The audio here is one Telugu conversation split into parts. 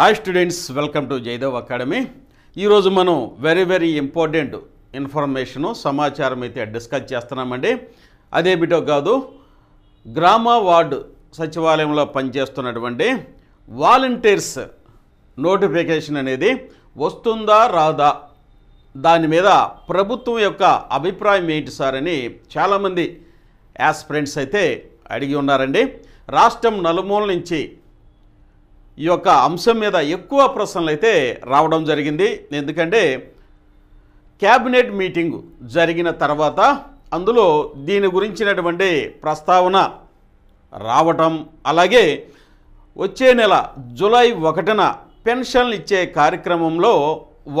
hi students welcome to Jayadev academy ఈరోజు మనం వెరీ వెరీ ఇంపార్టెంట్ ఇన్ఫర్మేషను సమాచారం అయితే డిస్కస్ చేస్తున్నామండి అదేమిటో కాదు గ్రామ వార్డు సచివాలయంలో పనిచేస్తున్నటువంటి వాలంటీర్స్ నోటిఫికేషన్ అనేది వస్తుందా రాదా దాని మీద ప్రభుత్వం యొక్క అభిప్రాయం ఏంటి సార్ అని చాలామంది ఫ్రెండ్స్ అయితే అడిగి ఉన్నారండి రాష్ట్రం నలుమూల నుంచి ఈ యొక్క అంశం మీద ఎక్కువ ప్రశ్నలు అయితే రావడం జరిగింది ఎందుకంటే క్యాబినెట్ మీటింగ్ జరిగిన తర్వాత అందులో దీని గురించినటువంటి ప్రస్తావన రావటం అలాగే వచ్చే నెల జూలై ఒకటిన పెన్షన్లు ఇచ్చే కార్యక్రమంలో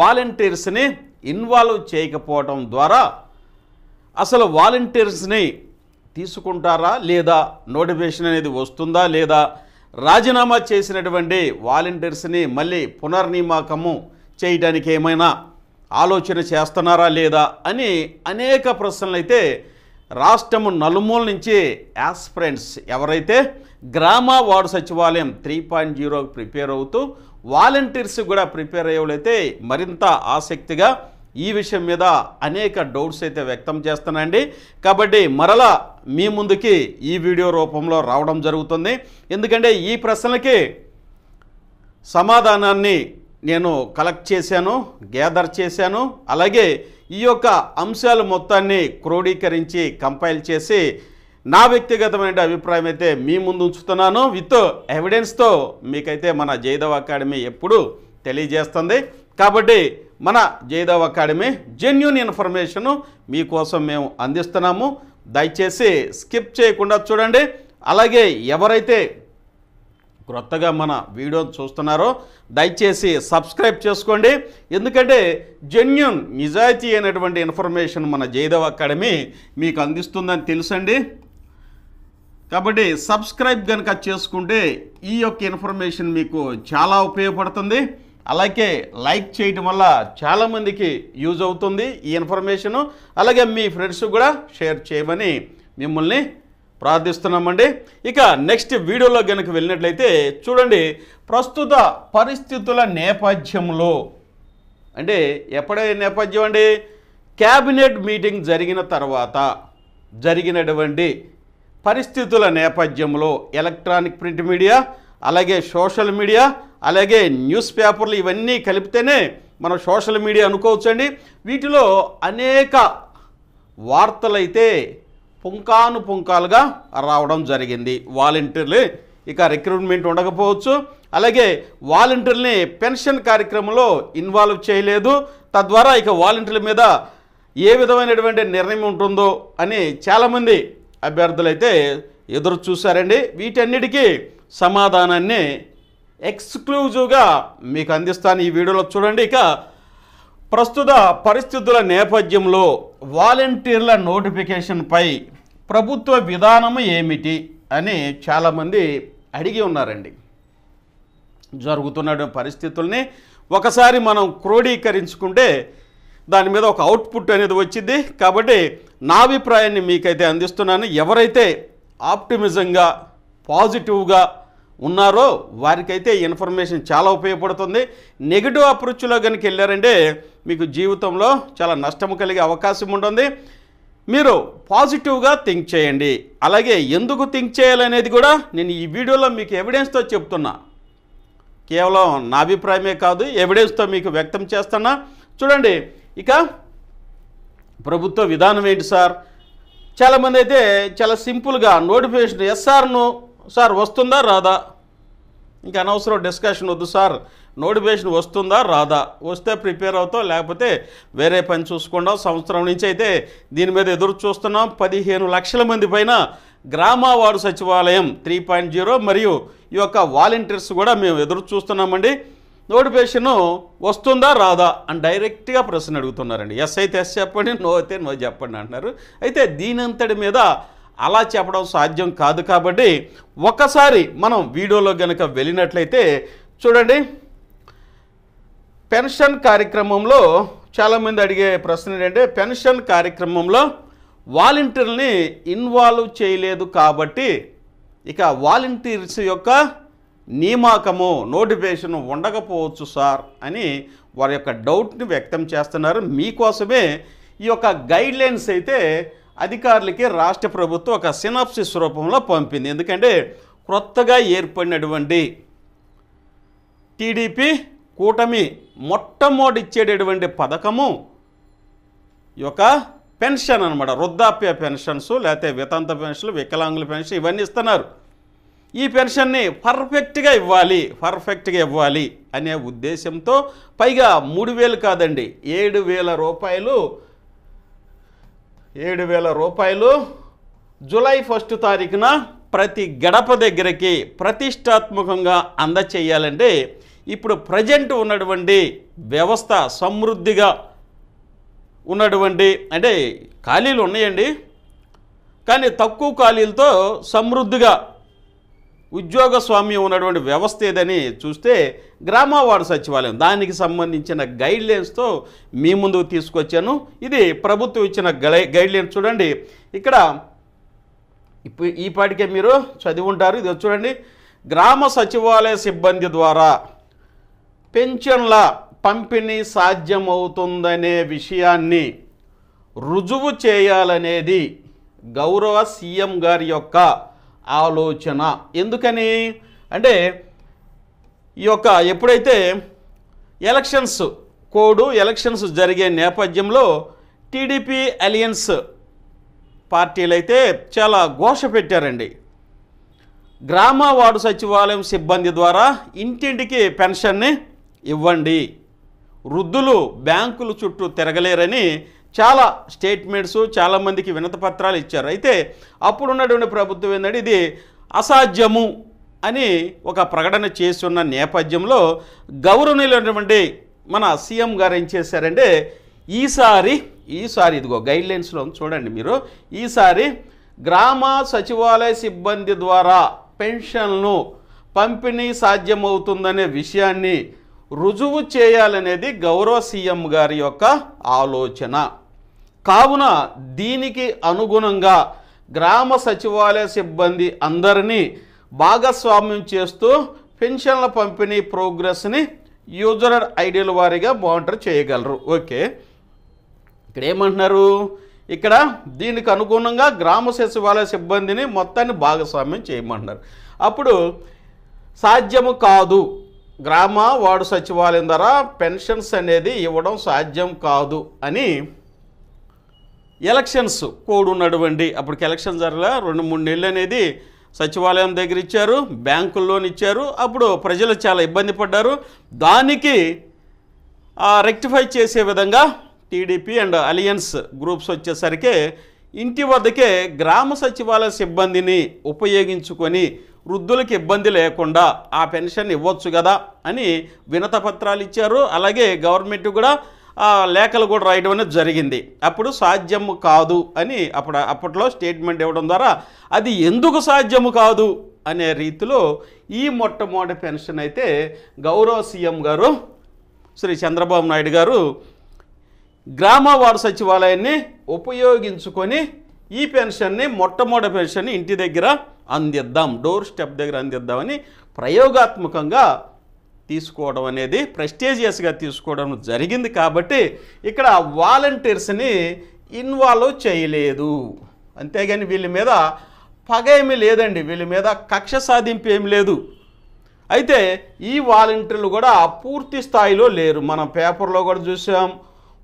వాలంటీర్స్ని ఇన్వాల్వ్ చేయకపోవటం ద్వారా అసలు వాలంటీర్స్ని తీసుకుంటారా లేదా నోటిఫికేషన్ అనేది వస్తుందా లేదా రాజీనామా చేసినటువంటి వాలంటీర్స్ని మళ్ళీ పునర్నియామకము చేయడానికి ఏమైనా ఆలోచన చేస్తున్నారా లేదా అని అనేక ప్రశ్నలు అయితే రాష్ట్రము నలుమూల నుంచి ఫ్రెండ్స్ ఎవరైతే గ్రామ వార్డు సచివాలయం త్రీ పాయింట్ జీరో ప్రిపేర్ అవుతూ వాలంటీర్స్ కూడా ప్రిపేర్ అయ్యేవాళ్ళైతే మరింత ఆసక్తిగా ఈ విషయం మీద అనేక డౌట్స్ అయితే వ్యక్తం చేస్తున్నాయండి కాబట్టి మరలా మీ ముందుకి ఈ వీడియో రూపంలో రావడం జరుగుతుంది ఎందుకంటే ఈ ప్రశ్నలకి సమాధానాన్ని నేను కలెక్ట్ చేశాను గ్యాదర్ చేశాను అలాగే ఈ యొక్క అంశాలు మొత్తాన్ని క్రోడీకరించి కంపైల్ చేసి నా వ్యక్తిగతమైన అభిప్రాయం అయితే మీ ముందు ఉంచుతున్నాను విత్ ఎవిడెన్స్తో మీకైతే మన జైదవ్ అకాడమీ ఎప్పుడు తెలియజేస్తుంది కాబట్టి మన జయదేవ్ అకాడమీ జెన్యున్ ఇన్ఫర్మేషన్ మీకోసం మేము అందిస్తున్నాము దయచేసి స్కిప్ చేయకుండా చూడండి అలాగే ఎవరైతే క్రొత్తగా మన వీడియో చూస్తున్నారో దయచేసి సబ్స్క్రైబ్ చేసుకోండి ఎందుకంటే జెన్యున్ నిజాయితీ అయినటువంటి ఇన్ఫర్మేషన్ మన జయదేవ్ అకాడమీ మీకు అందిస్తుందని తెలుసండి కాబట్టి సబ్స్క్రైబ్ కనుక చేసుకుంటే ఈ యొక్క ఇన్ఫర్మేషన్ మీకు చాలా ఉపయోగపడుతుంది అలాగే లైక్ చేయడం వల్ల చాలామందికి యూజ్ అవుతుంది ఈ ఇన్ఫర్మేషను అలాగే మీ ఫ్రెండ్స్ కూడా షేర్ చేయమని మిమ్మల్ని ప్రార్థిస్తున్నామండి ఇక నెక్స్ట్ వీడియోలో కనుక వెళ్ళినట్లయితే చూడండి ప్రస్తుత పరిస్థితుల నేపథ్యంలో అంటే ఎప్పుడే నేపథ్యం అండి క్యాబినెట్ మీటింగ్ జరిగిన తర్వాత జరిగినటువంటి పరిస్థితుల నేపథ్యంలో ఎలక్ట్రానిక్ ప్రింట్ మీడియా అలాగే సోషల్ మీడియా అలాగే న్యూస్ పేపర్లు ఇవన్నీ కలిపితేనే మనం సోషల్ మీడియా అనుకోవచ్చండి వీటిలో అనేక వార్తలైతే పుంకాను పుంకాలుగా రావడం జరిగింది వాలంటీర్లు ఇక రిక్రూట్మెంట్ ఉండకపోవచ్చు అలాగే వాలంటీర్ని పెన్షన్ కార్యక్రమంలో ఇన్వాల్వ్ చేయలేదు తద్వారా ఇక వాలంటీర్ల మీద ఏ విధమైనటువంటి నిర్ణయం ఉంటుందో అని చాలామంది అభ్యర్థులైతే ఎదురు చూశారండి వీటన్నిటికీ సమాధానాన్ని ఎక్స్క్లూజివ్గా మీకు అందిస్తాను ఈ వీడియోలో చూడండి ఇక ప్రస్తుత పరిస్థితుల నేపథ్యంలో వాలంటీర్ల నోటిఫికేషన్పై ప్రభుత్వ విధానము ఏమిటి అని చాలామంది అడిగి ఉన్నారండి జరుగుతున్న పరిస్థితుల్ని ఒకసారి మనం క్రోడీకరించుకుంటే దాని మీద ఒక అవుట్పుట్ అనేది వచ్చింది కాబట్టి నా అభిప్రాయాన్ని మీకైతే అందిస్తున్నాను ఎవరైతే ఆప్టిమిజంగా పాజిటివ్గా ఉన్నారో వారికైతే ఇన్ఫర్మేషన్ చాలా ఉపయోగపడుతుంది నెగిటివ్ అప్రోచ్లో కనుక వెళ్ళారంటే మీకు జీవితంలో చాలా నష్టం కలిగే అవకాశం ఉంటుంది మీరు పాజిటివ్గా థింక్ చేయండి అలాగే ఎందుకు థింక్ చేయాలనేది కూడా నేను ఈ వీడియోలో మీకు ఎవిడెన్స్తో చెప్తున్నా కేవలం నా అభిప్రాయమే కాదు ఎవిడెన్స్తో మీకు వ్యక్తం చేస్తున్నా చూడండి ఇక ప్రభుత్వ విధానం ఏంటి సార్ చాలామంది అయితే చాలా సింపుల్గా నోటిఫికేషన్ ఎస్ఆర్ను సార్ వస్తుందా రాదా ఇంకా అనవసరం డిస్కషన్ వద్దు సార్ నోటిఫికేషన్ వస్తుందా రాదా వస్తే ప్రిపేర్ అవుతాం లేకపోతే వేరే పని చూసుకుందాం సంవత్సరం నుంచి అయితే దీని మీద ఎదురు చూస్తున్నాం పదిహేను లక్షల మంది పైన గ్రామవాడు సచివాలయం త్రీ పాయింట్ జీరో మరియు ఈ యొక్క వాలంటీర్స్ కూడా మేము ఎదురు చూస్తున్నామండి నోటిఫికేషన్ వస్తుందా రాదా అని డైరెక్ట్గా ప్రశ్న అడుగుతున్నారండి ఎస్ అయితే ఎస్ చెప్పండి నో అయితే నో చెప్పండి అంటున్నారు అయితే దీనంతటి మీద అలా చెప్పడం సాధ్యం కాదు కాబట్టి ఒకసారి మనం వీడియోలో కనుక వెళ్ళినట్లయితే చూడండి పెన్షన్ కార్యక్రమంలో చాలామంది అడిగే ప్రశ్న ఏంటంటే పెన్షన్ కార్యక్రమంలో వాలంటీర్ని ఇన్వాల్వ్ చేయలేదు కాబట్టి ఇక వాలంటీర్స్ యొక్క నియామకము నోటిఫికేషన్ ఉండకపోవచ్చు సార్ అని వారి యొక్క డౌట్ని వ్యక్తం చేస్తున్నారు మీకోసమే ఈ యొక్క గైడ్లైన్స్ అయితే అధికారులకి రాష్ట్ర ప్రభుత్వం ఒక సినాప్సిస్ రూపంలో పంపింది ఎందుకంటే క్రొత్తగా ఏర్పడినటువంటి టీడీపీ కూటమి మొట్టమొదటి ఇచ్చేటటువంటి పథకము యొక్క పెన్షన్ అనమాట వృద్ధాప్య పెన్షన్స్ లేకపోతే వితంత పెన్షన్లు వికలాంగుల పెన్షన్ ఇవన్నీ ఇస్తున్నారు ఈ పెన్షన్ని పర్ఫెక్ట్గా ఇవ్వాలి పర్ఫెక్ట్గా ఇవ్వాలి అనే ఉద్దేశంతో పైగా మూడు వేలు కాదండి ఏడు వేల రూపాయలు ఏడు వేల రూపాయలు జూలై ఫస్ట్ తారీఖున ప్రతి గడప దగ్గరికి ప్రతిష్టాత్మకంగా అందచేయాలంటే ఇప్పుడు ప్రజెంట్ ఉన్నటువంటి వ్యవస్థ సమృద్ధిగా ఉన్నటువంటి అంటే ఖాళీలు ఉన్నాయండి కానీ తక్కువ ఖాళీలతో సమృద్ధిగా ఉద్యోగ స్వామ్యం ఉన్నటువంటి వ్యవస్థ ఏదని చూస్తే గ్రామవాడు సచివాలయం దానికి సంబంధించిన గైడ్లైన్స్తో మీ ముందుకు తీసుకొచ్చాను ఇది ప్రభుత్వం ఇచ్చిన గై గైడ్లైన్స్ చూడండి ఇక్కడ ఇప్పుడు ఈ మీరు చదివి ఉంటారు ఇది చూడండి గ్రామ సచివాలయ సిబ్బంది ద్వారా పెన్షన్ల పంపిణీ సాధ్యమవుతుందనే విషయాన్ని రుజువు చేయాలనేది గౌరవ సీఎం గారి యొక్క ఆలోచన ఎందుకని అంటే ఈ యొక్క ఎప్పుడైతే ఎలక్షన్స్ కోడు ఎలక్షన్స్ జరిగే నేపథ్యంలో టీడీపీ అలియన్స్ పార్టీలైతే చాలా ఘోష పెట్టారండి గ్రామ వార్డు సచివాలయం సిబ్బంది ద్వారా ఇంటింటికి పెన్షన్ని ఇవ్వండి వృద్ధులు బ్యాంకుల చుట్టూ తిరగలేరని చాలా స్టేట్మెంట్స్ చాలామందికి వినతపత్రాలు ఇచ్చారు అయితే అప్పుడున్నటువంటి ప్రభుత్వం ఏంటంటే ఇది అసాధ్యము అని ఒక ప్రకటన చేస్తున్న నేపథ్యంలో గౌరవనీయులైనటువంటి మన సీఎం గారు ఏం చేశారంటే ఈసారి ఈసారి ఇదిగో గైడ్లైన్స్లో చూడండి మీరు ఈసారి గ్రామ సచివాలయ సిబ్బంది ద్వారా పెన్షన్ను పంపిణీ సాధ్యమవుతుందనే విషయాన్ని రుజువు చేయాలనేది గౌరవ సీఎం గారి యొక్క ఆలోచన కావున దీనికి అనుగుణంగా గ్రామ సచివాలయ సిబ్బంది అందరినీ భాగస్వామ్యం చేస్తూ పెన్షన్ల పంపిణీ ప్రోగ్రెస్ని యూజర్ ఐడియల్ వారీగా మానిటర్ చేయగలరు ఓకే ఇక్కడ ఏమంటున్నారు ఇక్కడ దీనికి అనుగుణంగా గ్రామ సచివాలయ సిబ్బందిని మొత్తాన్ని భాగస్వామ్యం చేయమంటున్నారు అప్పుడు సాధ్యము కాదు గ్రామ వార్డు సచివాలయం ద్వారా పెన్షన్స్ అనేది ఇవ్వడం సాధ్యం కాదు అని ఎలక్షన్స్ కోడ్ ఉన్నటువంటి అప్పటికి ఎలక్షన్ జరగలే రెండు మూడు నెలలు అనేది సచివాలయం దగ్గర ఇచ్చారు బ్యాంకుల్లోని ఇచ్చారు అప్పుడు ప్రజలు చాలా ఇబ్బంది పడ్డారు దానికి రెక్టిఫై చేసే విధంగా టీడీపీ అండ్ అలియన్స్ గ్రూప్స్ వచ్చేసరికి ఇంటి వద్దకే గ్రామ సచివాలయ సిబ్బందిని ఉపయోగించుకొని వృద్ధులకు ఇబ్బంది లేకుండా ఆ పెన్షన్ ఇవ్వచ్చు కదా అని వినత పత్రాలు ఇచ్చారు అలాగే గవర్నమెంట్ కూడా లేఖలు కూడా రాయడం అనేది జరిగింది అప్పుడు సాధ్యం కాదు అని అప్పుడు అప్పట్లో స్టేట్మెంట్ ఇవ్వడం ద్వారా అది ఎందుకు సాధ్యము కాదు అనే రీతిలో ఈ మొట్టమొదటి పెన్షన్ అయితే గౌరవ సీఎం గారు శ్రీ చంద్రబాబు నాయుడు గారు గ్రామ వారు సచివాలయాన్ని ఉపయోగించుకొని ఈ పెన్షన్ని మొట్టమొదటి పెన్షన్ ఇంటి దగ్గర అందిద్దాం డోర్ స్టెప్ దగ్గర అందిద్దామని ప్రయోగాత్మకంగా తీసుకోవడం అనేది ప్రెస్టేజియస్గా తీసుకోవడం జరిగింది కాబట్టి ఇక్కడ వాలంటీర్స్ని ఇన్వాల్వ్ చేయలేదు అంతేగాని వీళ్ళ మీద పగ ఏమీ లేదండి వీళ్ళ మీద కక్ష సాధింపు ఏమి లేదు అయితే ఈ వాలంటీర్లు కూడా పూర్తి స్థాయిలో లేరు మనం పేపర్లో కూడా చూసాం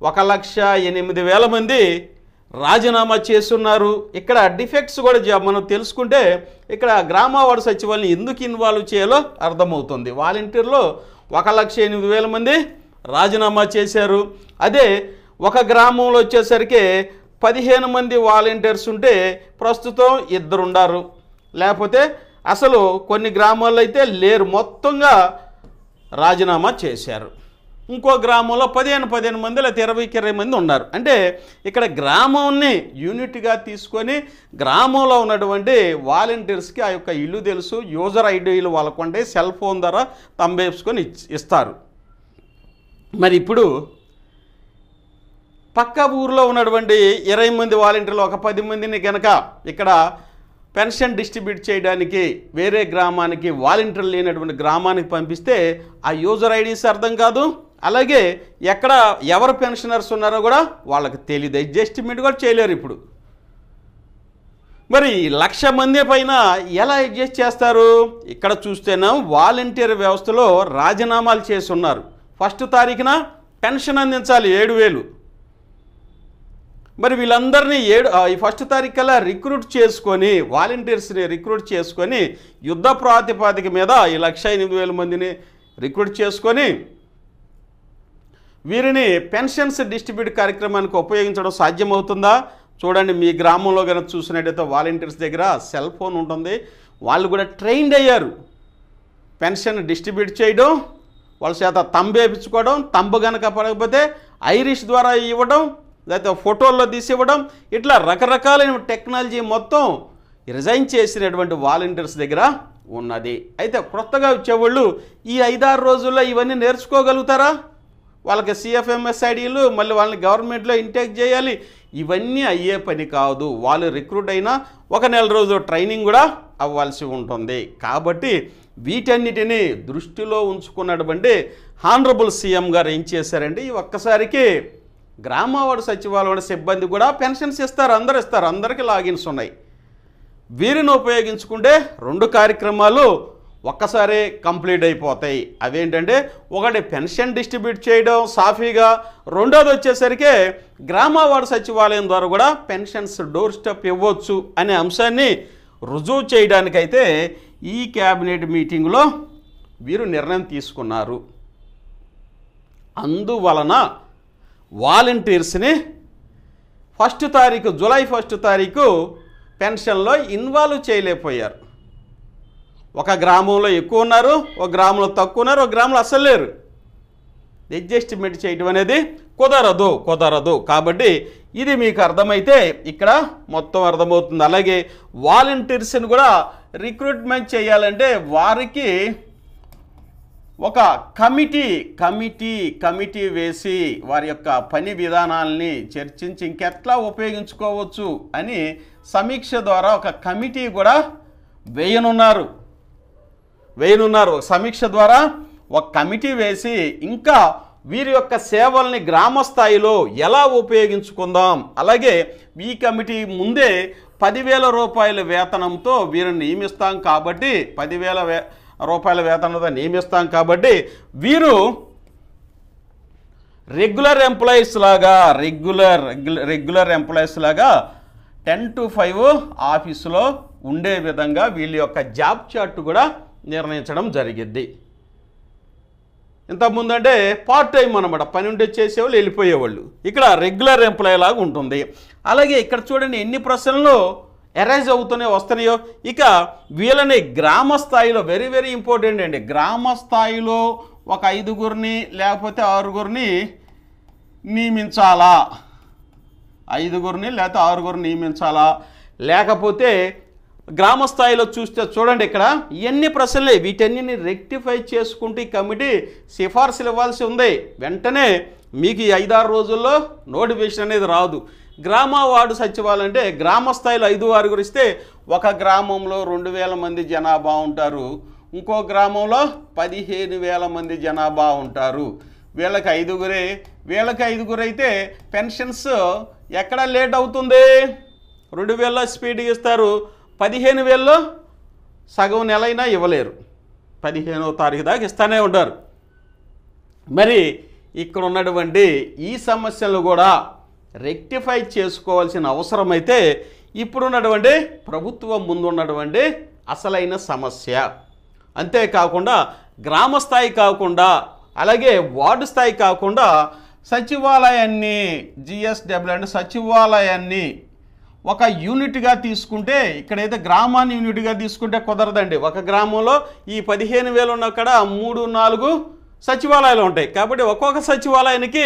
ఒక లక్ష ఎనిమిది వేల మంది రాజీనామా చేస్తున్నారు ఇక్కడ డిఫెక్ట్స్ కూడా మనం తెలుసుకుంటే ఇక్కడ గ్రామ వార్డు సచివాలయం ఎందుకు ఇన్వాల్వ్ చేయాలో అర్థమవుతుంది వాలంటీర్లో ఒక లక్ష ఎనిమిది వేల మంది రాజీనామా చేశారు అదే ఒక గ్రామంలో వచ్చేసరికి పదిహేను మంది వాలంటీర్స్ ఉంటే ప్రస్తుతం ఇద్దరున్నారు లేకపోతే అసలు కొన్ని గ్రామాల్లో అయితే లేరు మొత్తంగా రాజీనామా చేశారు ఇంకో గ్రామంలో పదిహేను పదిహేను మంది లేకపోతే ఇరవైకి ఇరవై మంది ఉన్నారు అంటే ఇక్కడ గ్రామాన్ని యూనిట్గా తీసుకొని గ్రామంలో ఉన్నటువంటి వాలంటీర్స్కి ఆ యొక్క ఇల్లు తెలుసు యూజర్ ఐడీలు వాళ్ళకు ఉంటే సెల్ ఫోన్ ద్వారా తంబేసుకొని ఇస్తారు మరి ఇప్పుడు పక్క ఊర్లో ఉన్నటువంటి ఇరవై మంది వాలంటీర్లు ఒక పది మందిని కనుక ఇక్కడ పెన్షన్ డిస్ట్రిబ్యూట్ చేయడానికి వేరే గ్రామానికి వాలంటీర్లు లేనటువంటి గ్రామానికి పంపిస్తే ఆ యూజర్ ఐడీస్ అర్థం కాదు అలాగే ఎక్కడ ఎవరు పెన్షనర్స్ ఉన్నారో కూడా వాళ్ళకి తెలియదు అడ్జస్ట్మెంట్ కూడా చేయలేరు ఇప్పుడు మరి లక్ష మంది పైన ఎలా అడ్జస్ట్ చేస్తారు ఇక్కడ చూస్తేనే వాలంటీర్ వ్యవస్థలో రాజీనామాలు చేసి ఉన్నారు ఫస్ట్ తారీఖున పెన్షన్ అందించాలి ఏడు వేలు మరి వీళ్ళందరినీ ఏడు ఈ ఫస్ట్ తారీఖు కల్లా రిక్రూట్ చేసుకొని వాలంటీర్స్ని రిక్రూట్ చేసుకొని యుద్ధ ప్రాతిపాదిక మీద ఈ లక్ష ఎనిమిది వేల మందిని రిక్రూట్ చేసుకొని వీరిని పెన్షన్స్ డిస్ట్రిబ్యూట్ కార్యక్రమానికి ఉపయోగించడం సాధ్యమవుతుందా చూడండి మీ గ్రామంలో కనుక చూసినట్టయితే వాలంటీర్స్ దగ్గర సెల్ ఫోన్ ఉంటుంది వాళ్ళు కూడా ట్రైన్డ్ అయ్యారు పెన్షన్ డిస్ట్రిబ్యూట్ చేయడం వాళ్ళ చేత తంబు వేయించుకోవడం తంబు కనుక పడకపోతే ఐరిష్ ద్వారా ఇవ్వడం లేకపోతే ఫోటోల్లో తీసి ఇవ్వడం ఇట్లా రకరకాలైన టెక్నాలజీ మొత్తం రిజైన్ చేసినటువంటి వాలంటీర్స్ దగ్గర ఉన్నది అయితే క్రొత్తగా వచ్చేవాళ్ళు ఈ ఐదారు రోజుల్లో ఇవన్నీ నేర్చుకోగలుగుతారా వాళ్ళకి సిఎఫ్ఎంఎస్ ఐడీలు మళ్ళీ వాళ్ళని గవర్నమెంట్లో ఇంటేక్ చేయాలి ఇవన్నీ అయ్యే పని కాదు వాళ్ళు రిక్రూట్ అయినా ఒక నెల రోజులు ట్రైనింగ్ కూడా అవ్వాల్సి ఉంటుంది కాబట్టి వీటన్నిటిని దృష్టిలో ఉంచుకున్నటువంటి హానరబుల్ సీఎం గారు ఏం చేశారండి ఒక్కసారికి గ్రామవాడు సచివాలయం సిబ్బంది కూడా పెన్షన్స్ ఇస్తారు అందరు ఇస్తారు అందరికీ లాగిన్స్ ఉన్నాయి వీరిని ఉపయోగించుకుంటే రెండు కార్యక్రమాలు ఒక్కసారి కంప్లీట్ అయిపోతాయి అదేంటంటే ఒకటి పెన్షన్ డిస్ట్రిబ్యూట్ చేయడం సాఫీగా రెండోది వచ్చేసరికి గ్రామవార్డు సచివాలయం ద్వారా కూడా పెన్షన్స్ డోర్ స్టెప్ ఇవ్వచ్చు అనే అంశాన్ని రుజువు చేయడానికైతే ఈ క్యాబినెట్ మీటింగ్లో వీరు నిర్ణయం తీసుకున్నారు అందువలన వాలంటీర్స్ని ఫస్ట్ తారీఖు జూలై ఫస్ట్ తారీఖు పెన్షన్లో ఇన్వాల్వ్ చేయలేకపోయారు ఒక గ్రామంలో ఎక్కువ ఉన్నారు ఒక గ్రామంలో తక్కువ ఉన్నారు ఒక గ్రామంలో అస్సలు లేరు అడ్జస్ట్మెంట్ చేయడం అనేది కుదరదు కుదరదు కాబట్టి ఇది మీకు అర్థమైతే ఇక్కడ మొత్తం అర్థమవుతుంది అలాగే వాలంటీర్స్ని కూడా రిక్రూట్మెంట్ చేయాలంటే వారికి ఒక కమిటీ కమిటీ కమిటీ వేసి వారి యొక్క పని విధానాల్ని చర్చించి ఇంకెట్లా ఉపయోగించుకోవచ్చు అని సమీక్ష ద్వారా ఒక కమిటీ కూడా వేయనున్నారు వేయనున్నారు సమీక్ష ద్వారా ఒక కమిటీ వేసి ఇంకా వీరి యొక్క సేవల్ని గ్రామ స్థాయిలో ఎలా ఉపయోగించుకుందాం అలాగే ఈ కమిటీ ముందే పదివేల రూపాయల వేతనంతో వీరిని నియమిస్తాం కాబట్టి పదివేల వే రూపాయల వేతనంతో నియమిస్తాం కాబట్టి వీరు రెగ్యులర్ ఎంప్లాయీస్ లాగా రెగ్యులర్ రెగ్యులర్ ఎంప్లాయీస్ లాగా టెన్ టు ఫైవ్ ఆఫీసులో ఉండే విధంగా వీళ్ళ యొక్క జాబ్ చార్ట్ కూడా నిర్ణయించడం జరిగింది ఇంతకుముందంటే పార్ట్ టైం అనమాట పని ఉంటే చేసేవాళ్ళు వెళ్ళిపోయేవాళ్ళు ఇక్కడ రెగ్యులర్ ఎంప్లాయీ లాగా ఉంటుంది అలాగే ఇక్కడ చూడండి ఎన్ని ప్రశ్నలు అరైజ్ అవుతూనే వస్తున్నాయో ఇక వీళ్ళని గ్రామ స్థాయిలో వెరీ వెరీ ఇంపార్టెంట్ అండి గ్రామ స్థాయిలో ఒక ఐదుగురిని లేకపోతే ఆరుగురిని నియమించాలా ఐదుగురిని లేకపోతే ఆరుగురిని నియమించాలా లేకపోతే గ్రామ స్థాయిలో చూస్తే చూడండి ఇక్కడ ఇవన్నీ ప్రశ్నలే వీటన్నిటిని రెక్టిఫై చేసుకుంటూ కమిటీ సిఫార్సులు ఇవ్వాల్సి ఉంది వెంటనే మీకు ఈ ఐదారు రోజుల్లో నోటిఫికేషన్ అనేది రాదు గ్రామ వార్డు సచివాలయం అంటే గ్రామ స్థాయిలో ఐదు వారి గురిస్తే ఒక గ్రామంలో రెండు వేల మంది జనాభా ఉంటారు ఇంకో గ్రామంలో పదిహేను వేల మంది జనాభా ఉంటారు వీళ్ళకి ఐదుగురే వీళ్ళకి ఐదుగురైతే పెన్షన్స్ ఎక్కడ లేట్ అవుతుంది రెండు వేల స్పీడ్గా ఇస్తారు పదిహేను వేల్లో సగం నెలైనా ఇవ్వలేరు పదిహేనో తారీఖు దాకా ఇస్తూనే ఉంటారు మరి ఇక్కడ ఉన్నటువంటి ఈ సమస్యలు కూడా రెక్టిఫై చేసుకోవాల్సిన అవసరం అయితే ఇప్పుడున్నటువంటి ప్రభుత్వం ముందున్నటువంటి అసలైన సమస్య అంతేకాకుండా గ్రామ స్థాయి కాకుండా అలాగే వార్డు స్థాయి కాకుండా సచివాలయాన్ని జిఎస్డబ్ల్యూ అంటే సచివాలయాన్ని ఒక యూనిట్గా తీసుకుంటే ఇక్కడైతే గ్రామాన్ని యూనిట్గా తీసుకుంటే కుదరదండి ఒక గ్రామంలో ఈ పదిహేను వేలు ఉన్న అక్కడ మూడు నాలుగు సచివాలయాలు ఉంటాయి కాబట్టి ఒక్కొక్క సచివాలయానికి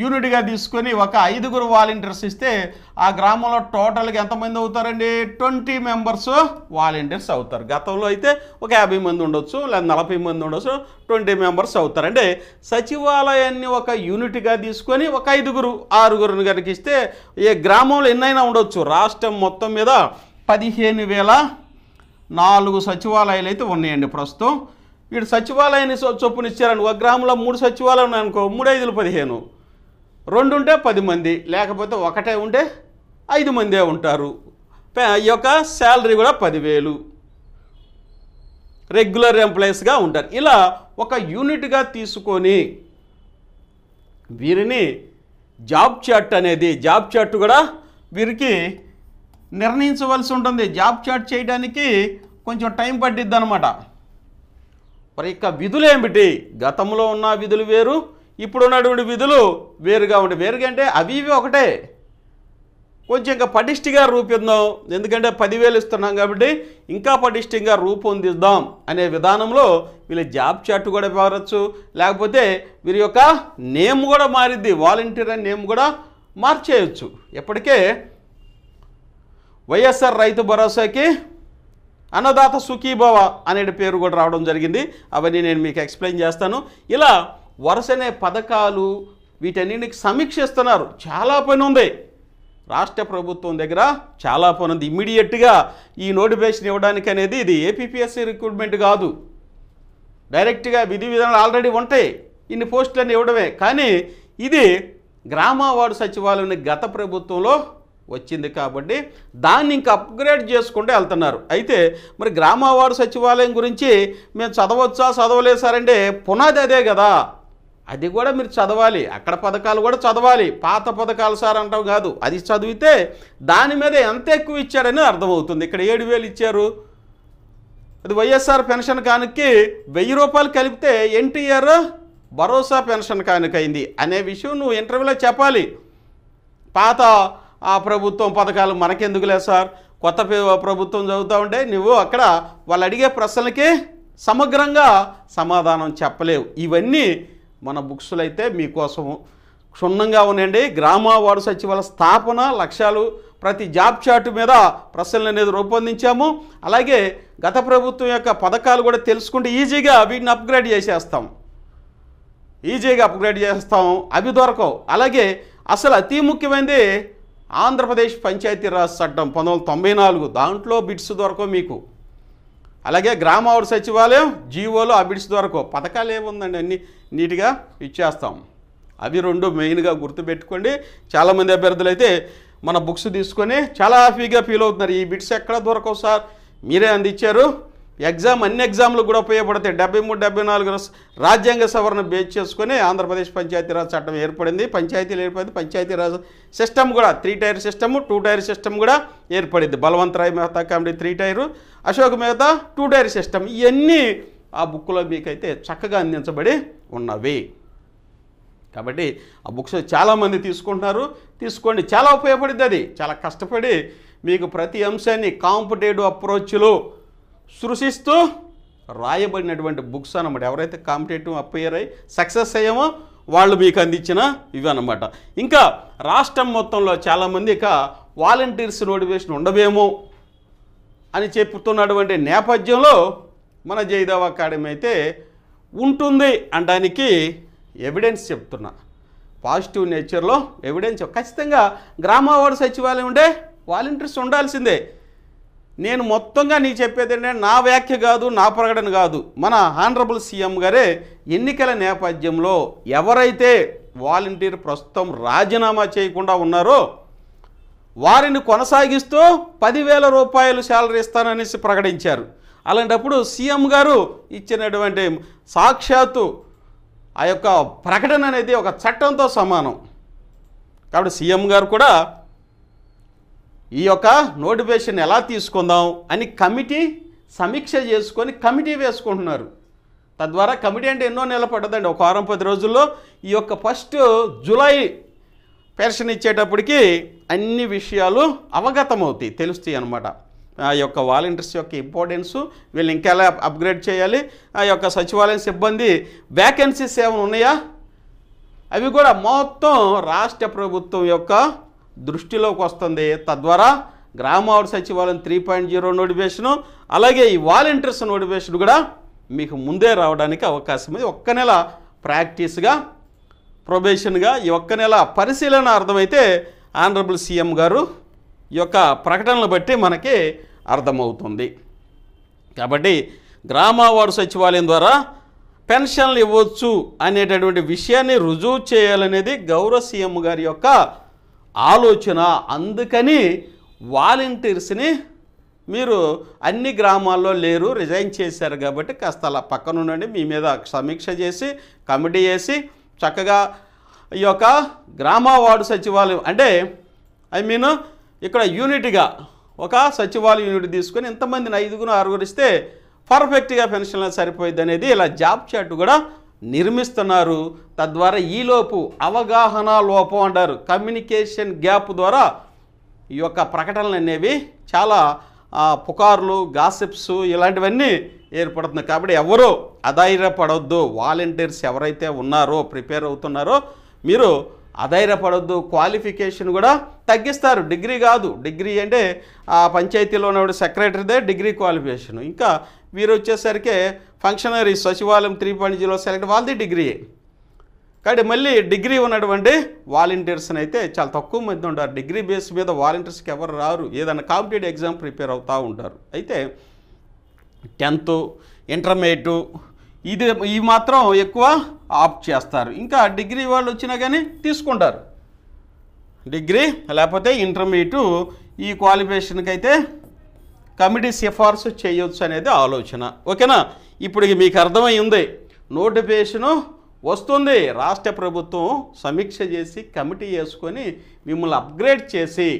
యూనిట్గా తీసుకొని ఒక ఐదుగురు వాలంటీర్స్ ఇస్తే ఆ గ్రామంలో టోటల్గా ఎంతమంది అవుతారండి ట్వంటీ మెంబర్స్ వాలంటీర్స్ అవుతారు గతంలో అయితే ఒక యాభై మంది ఉండొచ్చు లేదా నలభై మంది ఉండొచ్చు ట్వంటీ మెంబర్స్ అవుతారండి సచివాలయాన్ని ఒక యూనిట్గా తీసుకొని ఒక ఐదుగురు ఆరుగురుని కనుక ఇస్తే ఏ గ్రామంలో ఎన్నైనా ఉండొచ్చు రాష్ట్రం మొత్తం మీద పదిహేను వేల నాలుగు సచివాలయాలు అయితే ఉన్నాయండి ప్రస్తుతం వీడు సచివాలయాన్ని చొప్పునిచ్చారండి ఇచ్చారండి ఒక గ్రామంలో మూడు సచివాలయం ఉన్నాయనుకో మూడు ఐదులు పదిహేను రెండు ఉంటే పది మంది లేకపోతే ఒకటే ఉంటే ఐదు మందే ఉంటారు ఈ యొక్క శాలరీ కూడా పదివేలు రెగ్యులర్ ఎంప్లాయీస్గా ఉంటారు ఇలా ఒక యూనిట్గా తీసుకొని వీరిని జాబ్ చాట్ అనేది జాబ్ చార్ట్ కూడా వీరికి నిర్ణయించవలసి ఉంటుంది జాబ్ చాట్ చేయడానికి కొంచెం టైం పట్టిద్ది అనమాట మరి యొక్క విధులు ఏమిటి గతంలో ఉన్న విధులు వేరు ఇప్పుడు ఉన్నటువంటి విధులు వేరుగా ఉండే వేరుగా అంటే అవి ఇవి ఒకటే కొంచెం ఇంకా పటిష్టిగా రూపొందాం ఎందుకంటే పదివేలు ఇస్తున్నాం కాబట్టి ఇంకా పటిష్టంగా రూపొందిద్దాం అనే విధానంలో వీళ్ళ జాబ్ చాటు కూడా మారచ్చు లేకపోతే వీరి యొక్క నేమ్ కూడా మారిద్ది వాలంటీర్ అనే నేమ్ కూడా మార్చేయచ్చు ఎప్పటికే వైఎస్ఆర్ రైతు భరోసాకి అన్నదాత సుఖీభవ అనే పేరు కూడా రావడం జరిగింది అవన్నీ నేను మీకు ఎక్స్ప్లెయిన్ చేస్తాను ఇలా వరుసనే పథకాలు వీటన్నింటికి సమీక్షిస్తున్నారు చాలా పని ఉంది రాష్ట్ర ప్రభుత్వం దగ్గర చాలా పని ఉంది ఇమ్మీడియట్గా ఈ నోటిఫికేషన్ ఇవ్వడానికి అనేది ఇది ఏపీపీఎస్సీ రిక్రూట్మెంట్ కాదు డైరెక్ట్గా విధి విధానాలు ఆల్రెడీ ఉంటాయి ఇన్ని పోస్టులన్నీ ఇవ్వడమే కానీ ఇది గ్రామ వార్డు సచివాలయం గత ప్రభుత్వంలో వచ్చింది కాబట్టి దాన్ని ఇంకా అప్గ్రేడ్ చేసుకుంటూ వెళ్తున్నారు అయితే మరి గ్రామ వార్డు సచివాలయం గురించి మేము చదవచ్చా చదవలేసారంటే పునాది అదే కదా అది కూడా మీరు చదవాలి అక్కడ పథకాలు కూడా చదవాలి పాత పథకాలు సార్ అంటావు కాదు అది చదివితే దాని మీద ఎంత ఎక్కువ ఇచ్చాడని అర్థమవుతుంది ఇక్కడ ఏడు వేలు ఇచ్చారు అది వైఎస్ఆర్ పెన్షన్ కానుకకి వెయ్యి రూపాయలు కలిపితే ఎన్టీఆర్ భరోసా పెన్షన్ కానుకైంది అనే విషయం నువ్వు ఇంటర్వ్యూలో చెప్పాలి పాత ఆ ప్రభుత్వం పథకాలు మనకెందుకులే సార్ కొత్త ప్రభుత్వం చదువుతూ ఉంటే నువ్వు అక్కడ వాళ్ళు అడిగే ప్రశ్నలకి సమగ్రంగా సమాధానం చెప్పలేవు ఇవన్నీ మన బుక్స్లు అయితే మీకోసము క్షుణ్ణంగా ఉండండి గ్రామ వార్డు సచివాలయ స్థాపన లక్ష్యాలు ప్రతి జాబ్ చార్ట్ మీద ప్రశ్నలు అనేది రూపొందించాము అలాగే గత ప్రభుత్వం యొక్క పథకాలు కూడా తెలుసుకుంటే ఈజీగా వీటిని అప్గ్రేడ్ చేసేస్తాం ఈజీగా అప్గ్రేడ్ చేస్తాం అవి దొరకవు అలాగే అసలు అతి ముఖ్యమైనది ఆంధ్రప్రదేశ్ పంచాయతీరాజ్ చట్టం పంతొమ్మిది వందల తొంభై నాలుగు దాంట్లో బిట్స్ దొరకవు మీకు అలాగే గ్రామ సచివాలయం జీవోలు అబిడ్స్ దొరకు పథకాలు ఏముందండి అన్నీ నీట్గా ఇచ్చేస్తాం అవి రెండు మెయిన్గా గుర్తుపెట్టుకోండి చాలామంది అభ్యర్థులు అయితే మన బుక్స్ తీసుకొని చాలా హ్యాపీగా ఫీల్ అవుతున్నారు ఈ బిట్స్ ఎక్కడ దొరకవు సార్ మీరే అందిచ్చారు ఎగ్జామ్ అన్ని ఎగ్జామ్లు కూడా ఉపయోగపడతాయి డెబ్బై మూడు డెబ్బై నాలుగు రాజ్యాంగ సవరణ బేస్ చేసుకుని ఆంధ్రప్రదేశ్ పంచాయతీరాజ్ చట్టం ఏర్పడింది పంచాయతీలు ఏర్పడింది పంచాయతీరాజ్ సిస్టమ్ కూడా three tier system two tier system కూడా ఏర్పడింది Balwantrai Mehta committee three tier Ashok Mehta two tier system ఇవన్నీ ఆ బుక్లో మీకైతే చక్కగా అందించబడి ఉన్నవి కాబట్టి ఆ బుక్స్ చాలామంది తీసుకుంటున్నారు తీసుకోండి చాలా ఉపయోగపడింది అది చాలా కష్టపడి మీకు ప్రతి అంశాన్ని కాంపిటేటివ్ అప్రోచ్లో సృష్టిస్తూ రాయబడినటువంటి బుక్స్ అనమాట ఎవరైతే కాంపిటేటివ్ అప్పయ్యారై అయ్యి సక్సెస్ అయ్యామో వాళ్ళు మీకు అందించిన ఇవి అనమాట ఇంకా రాష్ట్రం మొత్తంలో చాలామంది ఇక వాలంటీర్స్ నోటిఫికేషన్ ఉండవేమో అని చెప్తున్నటువంటి నేపథ్యంలో మన జయదేవ్ అకాడమీ అయితే ఉంటుంది అనడానికి ఎవిడెన్స్ చెప్తున్నా పాజిటివ్ నేచర్లో ఎవిడెన్స్ ఖచ్చితంగా గ్రామ వార్డు సచివాలయం ఉండే వాలంటీర్స్ ఉండాల్సిందే నేను మొత్తంగా నీ చెప్పేది ఏంటంటే నా వ్యాఖ్య కాదు నా ప్రకటన కాదు మన ఆనరబుల్ సీఎం గారే ఎన్నికల నేపథ్యంలో ఎవరైతే వాలంటీర్ ప్రస్తుతం రాజీనామా చేయకుండా ఉన్నారో వారిని కొనసాగిస్తూ పదివేల రూపాయలు శాలరీ ఇస్తాననేసి ప్రకటించారు అలాంటప్పుడు సీఎం గారు ఇచ్చినటువంటి సాక్షాత్తు ఆ యొక్క ప్రకటన అనేది ఒక చట్టంతో సమానం కాబట్టి సీఎం గారు కూడా ఈ యొక్క నోటిఫికేషన్ ఎలా తీసుకుందాం అని కమిటీ సమీక్ష చేసుకొని కమిటీ వేసుకుంటున్నారు తద్వారా కమిటీ అంటే ఎన్నో నెల పడుతుందండి ఒక వారం పది రోజుల్లో ఈ యొక్క ఫస్ట్ జూలై పెన్షన్ ఇచ్చేటప్పటికి అన్ని విషయాలు అవగతమవుతాయి తెలుస్తాయి అనమాట ఆ యొక్క వాలంటీర్స్ యొక్క ఇంపార్టెన్సు వీళ్ళు ఇంకెలా అప్గ్రేడ్ చేయాలి ఆ యొక్క సచివాలయం సిబ్బంది వ్యాకెన్సీస్ ఏమైనా ఉన్నాయా అవి కూడా మొత్తం రాష్ట్ర ప్రభుత్వం యొక్క దృష్టిలోకి వస్తుంది తద్వారా గ్రామవారి సచివాలయం త్రీ పాయింట్ జీరో నోటిఫికేషను అలాగే ఈ వాలంటీర్స్ నోటిఫికేషన్ కూడా మీకు ముందే రావడానికి అవకాశం ఉంది ఒక్క నెల ప్రాక్టీస్గా ప్రొబేషన్గా ఈ ఒక్క నెల పరిశీలన అర్థమైతే ఆనరబుల్ సీఎం గారు ఈ యొక్క ప్రకటనలు బట్టి మనకి అర్థమవుతుంది కాబట్టి గ్రామవారి సచివాలయం ద్వారా పెన్షన్లు ఇవ్వచ్చు అనేటటువంటి విషయాన్ని రుజువు చేయాలనేది గౌరవ సీఎం గారి యొక్క ఆలోచన అందుకని వాలంటీర్స్ని మీరు అన్ని గ్రామాల్లో లేరు రిజైన్ చేశారు కాబట్టి కాస్త అలా పక్కన ఉండండి మీ మీద సమీక్ష చేసి కమిటీ చేసి చక్కగా ఈ యొక్క గ్రామ వార్డు సచివాలయం అంటే ఐ మీన్ ఇక్కడ యూనిట్గా ఒక సచివాలయం యూనిట్ తీసుకొని ఇంతమందిని ఐదుగురు ఆరుగురు ఇస్తే పర్ఫెక్ట్గా పెన్షన్లు సరిపోయింది అనేది ఇలా జాబ్ చాట్ కూడా నిర్మిస్తున్నారు తద్వారా ఈలోపు అవగాహన లోపం అంటారు కమ్యూనికేషన్ గ్యాప్ ద్వారా ఈ యొక్క ప్రకటనలు అనేవి చాలా పుకార్లు గాసిప్స్ ఇలాంటివన్నీ ఏర్పడుతున్నాయి కాబట్టి ఎవరు అధైర్యపడవద్దు వాలంటీర్స్ ఎవరైతే ఉన్నారో ప్రిపేర్ అవుతున్నారో మీరు అధైర్యపడొద్దు క్వాలిఫికేషన్ కూడా తగ్గిస్తారు డిగ్రీ కాదు డిగ్రీ అంటే ఆ పంచాయతీలో ఉన్న సెక్రటరీదే డిగ్రీ క్వాలిఫికేషన్ ఇంకా వీరు వచ్చేసరికి ఫంక్షనరీ సచివాలయం త్రీ పాయింట్ జీరో సెలెక్ట్ వాళ్ళది డిగ్రీ కాబట్టి మళ్ళీ డిగ్రీ ఉన్నటువంటి వాలంటీర్స్ని అయితే చాలా తక్కువ మంది ఉంటారు డిగ్రీ బేస్ మీద వాలంటీర్స్కి ఎవరు రారు ఏదైనా కాంపిటేటివ్ ఎగ్జామ్ ప్రిపేర్ అవుతూ ఉంటారు అయితే టెన్త్ ఇంటర్మీడియట్ ఇది ఇవి మాత్రం ఎక్కువ ఆప్ట్ చేస్తారు ఇంకా డిగ్రీ వాళ్ళు వచ్చినా కానీ తీసుకుంటారు డిగ్రీ లేకపోతే ఇంటర్మీడియట్ ఈ క్వాలిఫికేషన్కి అయితే కమిటీ సిఫార్సు చేయొచ్చు అనేది ఆలోచన ఓకేనా ఇప్పుడు మీకు అర్థమైంది నోటిఫికేషను వస్తుంది రాష్ట్ర ప్రభుత్వం సమీక్ష చేసి కమిటీ వేసుకొని మిమ్మల్ని అప్గ్రేడ్ చేసి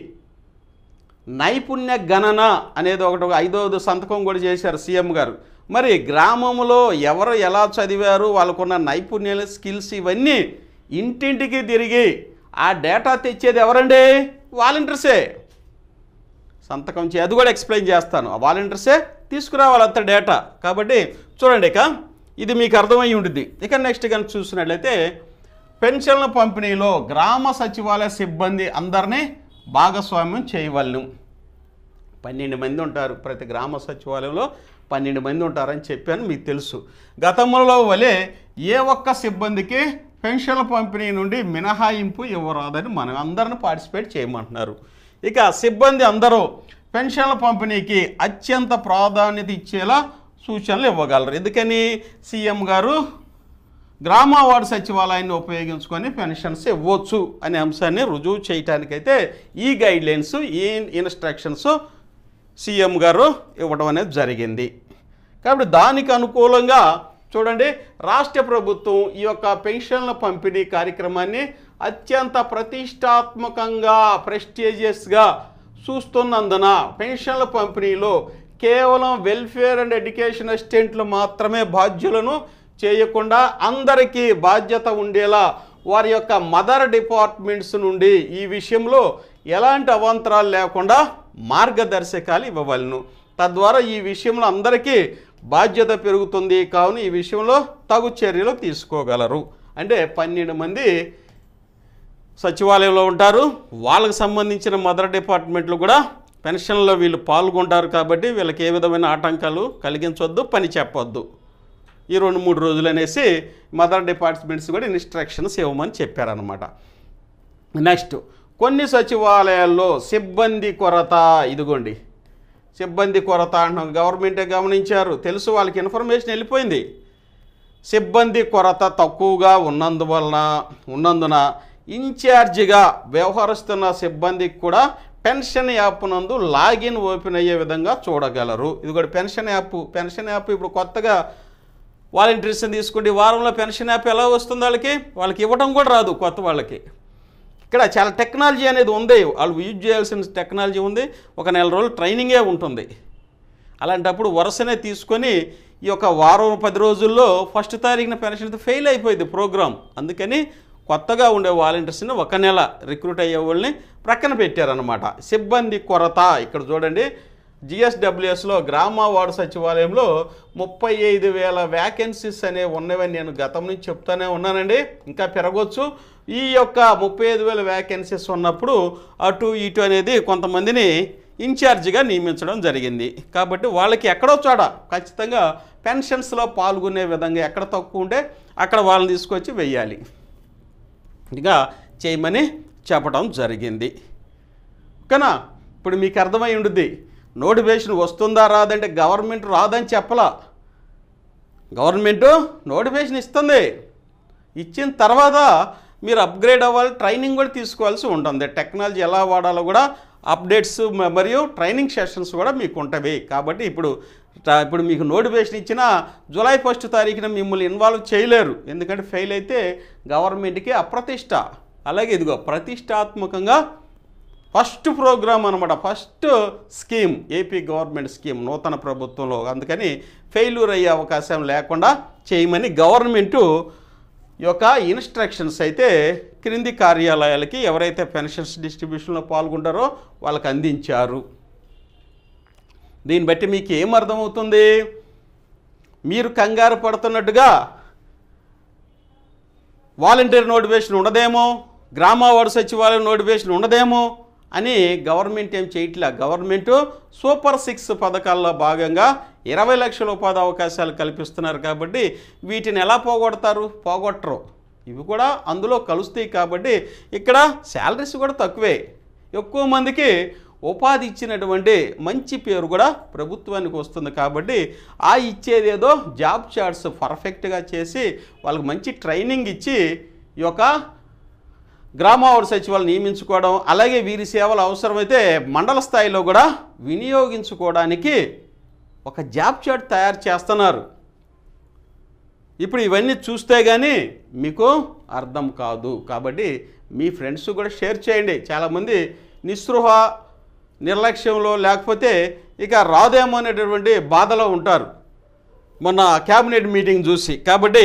నైపుణ్య గణన అనేది ఒకటి ఐదవది సంతకం కూడా చేశారు సీఎం గారు మరి గ్రామంలో ఎవరు ఎలా చదివారు వాళ్ళకున్న నైపుణ్యాలు స్కిల్స్ ఇవన్నీ ఇంటింటికి తిరిగి ఆ డేటా తెచ్చేది ఎవరండి వాలంటీర్సే సంతకం చే అది కూడా ఎక్స్ప్లెయిన్ చేస్తాను ఆ వాలంటీర్సే తీసుకురావాలి అంత డేటా కాబట్టి చూడండి ఇక ఇది మీకు అర్థమై ఉంటుంది ఇక నెక్స్ట్ కనుక చూసినట్లయితే పెన్షన్ల పంపిణీలో గ్రామ సచివాలయ సిబ్బంది అందరినీ భాగస్వామ్యం చేయవలను పన్నెండు మంది ఉంటారు ప్రతి గ్రామ సచివాలయంలో పన్నెండు మంది ఉంటారని చెప్పాను మీకు తెలుసు గతంలో వలె ఏ ఒక్క సిబ్బందికి పెన్షన్ల పంపిణీ నుండి మినహాయింపు ఇవ్వరాదని మనం అందరిని పార్టిసిపేట్ చేయమంటున్నారు ఇక సిబ్బంది అందరూ పెన్షన్ల పంపిణీకి అత్యంత ప్రాధాన్యత ఇచ్చేలా సూచనలు ఇవ్వగలరు ఎందుకని సీఎం గారు గ్రామ వార్డు సచివాలయాన్ని ఉపయోగించుకొని పెన్షన్స్ ఇవ్వచ్చు అనే అంశాన్ని రుజువు చేయటానికైతే ఈ గైడ్లైన్స్ ఈ ఇన్స్ట్రక్షన్స్ సీఎం గారు ఇవ్వడం అనేది జరిగింది కాబట్టి దానికి అనుకూలంగా చూడండి రాష్ట్ర ప్రభుత్వం ఈ యొక్క పెన్షన్ల పంపిణీ కార్యక్రమాన్ని అత్యంత ప్రతిష్టాత్మకంగా ప్రెస్టీజియస్గా చూస్తున్నందున పెన్షన్ల పంపిణీలో కేవలం వెల్ఫేర్ అండ్ ఎడ్యుకేషన్ అసిస్టెంట్లు మాత్రమే బాధ్యులను చేయకుండా అందరికీ బాధ్యత ఉండేలా వారి యొక్క మదర్ డిపార్ట్మెంట్స్ నుండి ఈ విషయంలో ఎలాంటి అవాంతరాలు లేకుండా మార్గదర్శకాలు ఇవ్వవలను తద్వారా ఈ విషయంలో అందరికీ బాధ్యత పెరుగుతుంది కావున ఈ విషయంలో తగు చర్యలు తీసుకోగలరు అంటే పన్నెండు మంది సచివాలయంలో ఉంటారు వాళ్ళకు సంబంధించిన మదర్ డిపార్ట్మెంట్లు కూడా పెన్షన్లో వీళ్ళు పాల్గొంటారు కాబట్టి వీళ్ళకి ఏ విధమైన ఆటంకాలు కలిగించవద్దు పని చెప్పొద్దు ఈ రెండు మూడు రోజులు అనేసి మదర్ డిపార్ట్మెంట్స్ కూడా ఇన్స్ట్రక్షన్స్ ఇవ్వమని చెప్పారనమాట నెక్స్ట్ కొన్ని సచివాలయాల్లో సిబ్బంది కొరత ఇదిగోండి సిబ్బంది కొరత అన్న గవర్నమెంటే గమనించారు తెలుసు వాళ్ళకి ఇన్ఫర్మేషన్ వెళ్ళిపోయింది సిబ్బంది కొరత తక్కువగా ఉన్నందువలన ఉన్నందున ఇన్ఛార్జిగా వ్యవహరిస్తున్న సిబ్బందికి కూడా పెన్షన్ యాప్ నందు లాగిన్ ఓపెన్ అయ్యే విధంగా చూడగలరు ఇది కూడా పెన్షన్ యాప్ పెన్షన్ యాప్ ఇప్పుడు కొత్తగా వాలంటీర్స్ని తీసుకుంటే వారంలో పెన్షన్ యాప్ ఎలా వస్తుంది వాళ్ళకి వాళ్ళకి ఇవ్వడం కూడా రాదు కొత్త వాళ్ళకి ఇక్కడ చాలా టెక్నాలజీ అనేది ఉంది వాళ్ళు యూజ్ చేయాల్సిన టెక్నాలజీ ఉంది ఒక నెల రోజులు ట్రైనింగే ఉంటుంది అలాంటప్పుడు వరుసనే తీసుకొని ఈ యొక్క వారం పది రోజుల్లో ఫస్ట్ తారీఖున పెన్షన్ ఫెయిల్ అయిపోయింది ప్రోగ్రామ్ అందుకని కొత్తగా ఉండే వాలంటీర్స్ని ఒక నెల రిక్రూట్ అయ్యే వాళ్ళని ప్రక్కన పెట్టారనమాట సిబ్బంది కొరత ఇక్కడ చూడండి జిఎస్డబ్ల్యూఎస్లో గ్రామ వార్డు సచివాలయంలో ముప్పై ఐదు వేల వ్యాకెన్సీస్ అనేవి ఉన్నవని నేను గతం నుంచి చెప్తూనే ఉన్నానండి ఇంకా పెరగవచ్చు ఈ యొక్క ముప్పై ఐదు వేల వ్యాకెన్సీస్ ఉన్నప్పుడు అటు ఇటు అనేది కొంతమందిని ఇన్ఛార్జిగా నియమించడం జరిగింది కాబట్టి వాళ్ళకి ఎక్కడో చోట ఖచ్చితంగా పెన్షన్స్లో పాల్గొనే విధంగా ఎక్కడ తక్కువ ఉంటే అక్కడ వాళ్ళని తీసుకొచ్చి వెయ్యాలి గా చేయమని చెప్పడం జరిగింది ఓకేనా ఇప్పుడు మీకు అర్థమై ఉండుద్ది నోటిఫికేషన్ వస్తుందా రాదంటే గవర్నమెంట్ రాదని చెప్పలా గవర్నమెంట్ నోటిఫికేషన్ ఇస్తుంది ఇచ్చిన తర్వాత మీరు అప్గ్రేడ్ అవ్వాలి ట్రైనింగ్ కూడా తీసుకోవాల్సి ఉంటుంది టెక్నాలజీ ఎలా వాడాలో కూడా అప్డేట్స్ మరియు ట్రైనింగ్ సెషన్స్ కూడా మీకు ఉంటాయి కాబట్టి ఇప్పుడు ఇప్పుడు మీకు నోటిఫికేషన్ ఇచ్చినా జూలై ఫస్ట్ తారీఖున మిమ్మల్ని ఇన్వాల్వ్ చేయలేరు ఎందుకంటే ఫెయిల్ అయితే గవర్నమెంట్కి అప్రతిష్ట అలాగే ఇదిగో ప్రతిష్టాత్మకంగా ఫస్ట్ ప్రోగ్రామ్ అనమాట first scheme AP government scheme నూతన ప్రభుత్వంలో అందుకని ఫెయిల్యూర్ అయ్యే అవకాశం లేకుండా చేయమని గవర్నమెంటు యొక్క ఇన్స్ట్రక్షన్స్ అయితే క్రింది కార్యాలయాలకి ఎవరైతే పెన్షన్స్ డిస్ట్రిబ్యూషన్లో పాల్గొంటారో వాళ్ళకి అందించారు దీన్ని బట్టి మీకు ఏం అర్థమవుతుంది మీరు కంగారు పడుతున్నట్టుగా వాలంటీర్ నోటిఫికేషన్ ఉండదేమో గ్రామ వార్డు సచివాలయం నోటిఫికేషన్ ఉండదేమో అని గవర్నమెంట్ ఏం చేయట్లే గవర్నమెంటు సూపర్ సిక్స్ పథకాల్లో భాగంగా ఇరవై లక్షల ఉపాధి అవకాశాలు కల్పిస్తున్నారు కాబట్టి వీటిని ఎలా పోగొడతారు పోగొట్టరు ఇవి కూడా అందులో కలుస్తాయి కాబట్టి ఇక్కడ శాలరీస్ కూడా తక్కువే ఎక్కువ మందికి ఉపాధి ఇచ్చినటువంటి మంచి పేరు కూడా ప్రభుత్వానికి వస్తుంది కాబట్టి ఆ ఇచ్చేదేదో జాబ్ చార్ట్స్ పర్ఫెక్ట్గా చేసి వాళ్ళకి మంచి ట్రైనింగ్ ఇచ్చి ఈ యొక్క గ్రామవాడ సచివాలు నియమించుకోవడం అలాగే వీరి సేవలు అవసరమైతే మండల స్థాయిలో కూడా వినియోగించుకోవడానికి ఒక జాబ్ చార్ట్ తయారు చేస్తున్నారు ఇప్పుడు ఇవన్నీ చూస్తే కానీ మీకు అర్థం కాదు కాబట్టి మీ ఫ్రెండ్స్ కూడా షేర్ చేయండి చాలామంది నిస్పృహ నిర్లక్ష్యంలో లేకపోతే ఇక రాదేమో అనేటటువంటి బాధలో ఉంటారు మొన్న క్యాబినెట్ మీటింగ్ చూసి కాబట్టి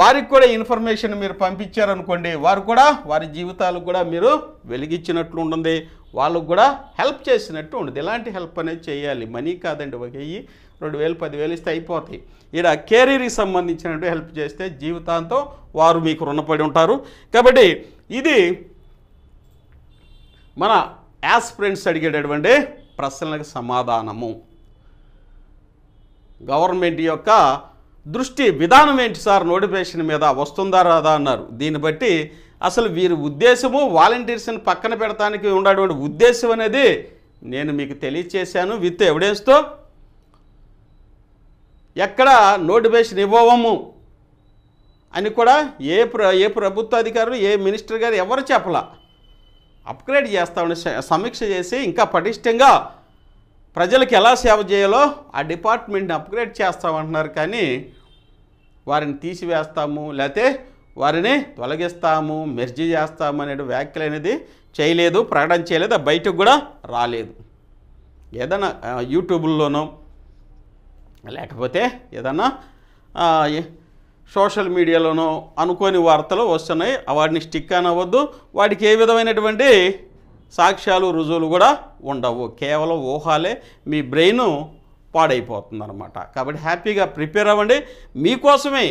వారికి కూడా ఇన్ఫర్మేషన్ మీరు పంపించారనుకోండి వారు కూడా వారి జీవితాలకు కూడా మీరు వెలిగించినట్లు ఉంటుంది వాళ్ళకు కూడా హెల్ప్ చేసినట్టు ఉండదు ఎలాంటి హెల్ప్ అనేది చేయాలి మనీ కాదండి ఒక వెయ్యి రెండు వేలు పదివేలు ఇస్తే అయిపోతాయి ఇక్కడ కెరీర్కి సంబంధించినట్టు హెల్ప్ చేస్తే జీవితాంతం వారు మీకు రుణపడి ఉంటారు కాబట్టి ఇది మన యాస్పిరెంట్స్ అడిగేటటువంటి ప్రశ్నలకు సమాధానము గవర్నమెంట్ యొక్క దృష్టి విధానం ఏంటి సార్ నోటిఫికేషన్ మీద వస్తుందా రాదా అన్నారు దీన్ని బట్టి అసలు వీరి ఉద్దేశము వాలంటీర్స్ని పక్కన పెడతానికి ఉండేటువంటి ఉద్దేశం అనేది నేను మీకు తెలియచేశాను విత్ ఎవిడెన్స్తో ఎక్కడ నోటిఫికేషన్ ఇవ్వవము అని కూడా ఏ ప్ర ఏ ప్రభుత్వ అధికారులు ఏ మినిస్టర్ గారు ఎవరు చెప్పలా అప్గ్రేడ్ చేస్తామని సమీక్ష చేసి ఇంకా పటిష్టంగా ప్రజలకు ఎలా సేవ చేయాలో ఆ డిపార్ట్మెంట్ని అప్గ్రేడ్ చేస్తామంటున్నారు కానీ వారిని తీసివేస్తాము లేకపోతే వారిని తొలగిస్తాము మెర్జీ చేస్తాము అనే వ్యాఖ్యలు అనేది చేయలేదు ప్రకటన చేయలేదు బయటకు కూడా రాలేదు ఏదైనా యూట్యూబ్లోనో లేకపోతే ఏదైనా సోషల్ మీడియాలోనో అనుకోని వార్తలు వస్తున్నాయి వాటిని స్టిక్ అనవద్దు వాటికి ఏ విధమైనటువంటి సాక్ష్యాలు రుజువులు కూడా ఉండవు కేవలం ఊహాలే మీ బ్రెయిన్ అనమాట కాబట్టి హ్యాపీగా ప్రిపేర్ అవ్వండి మీకోసమే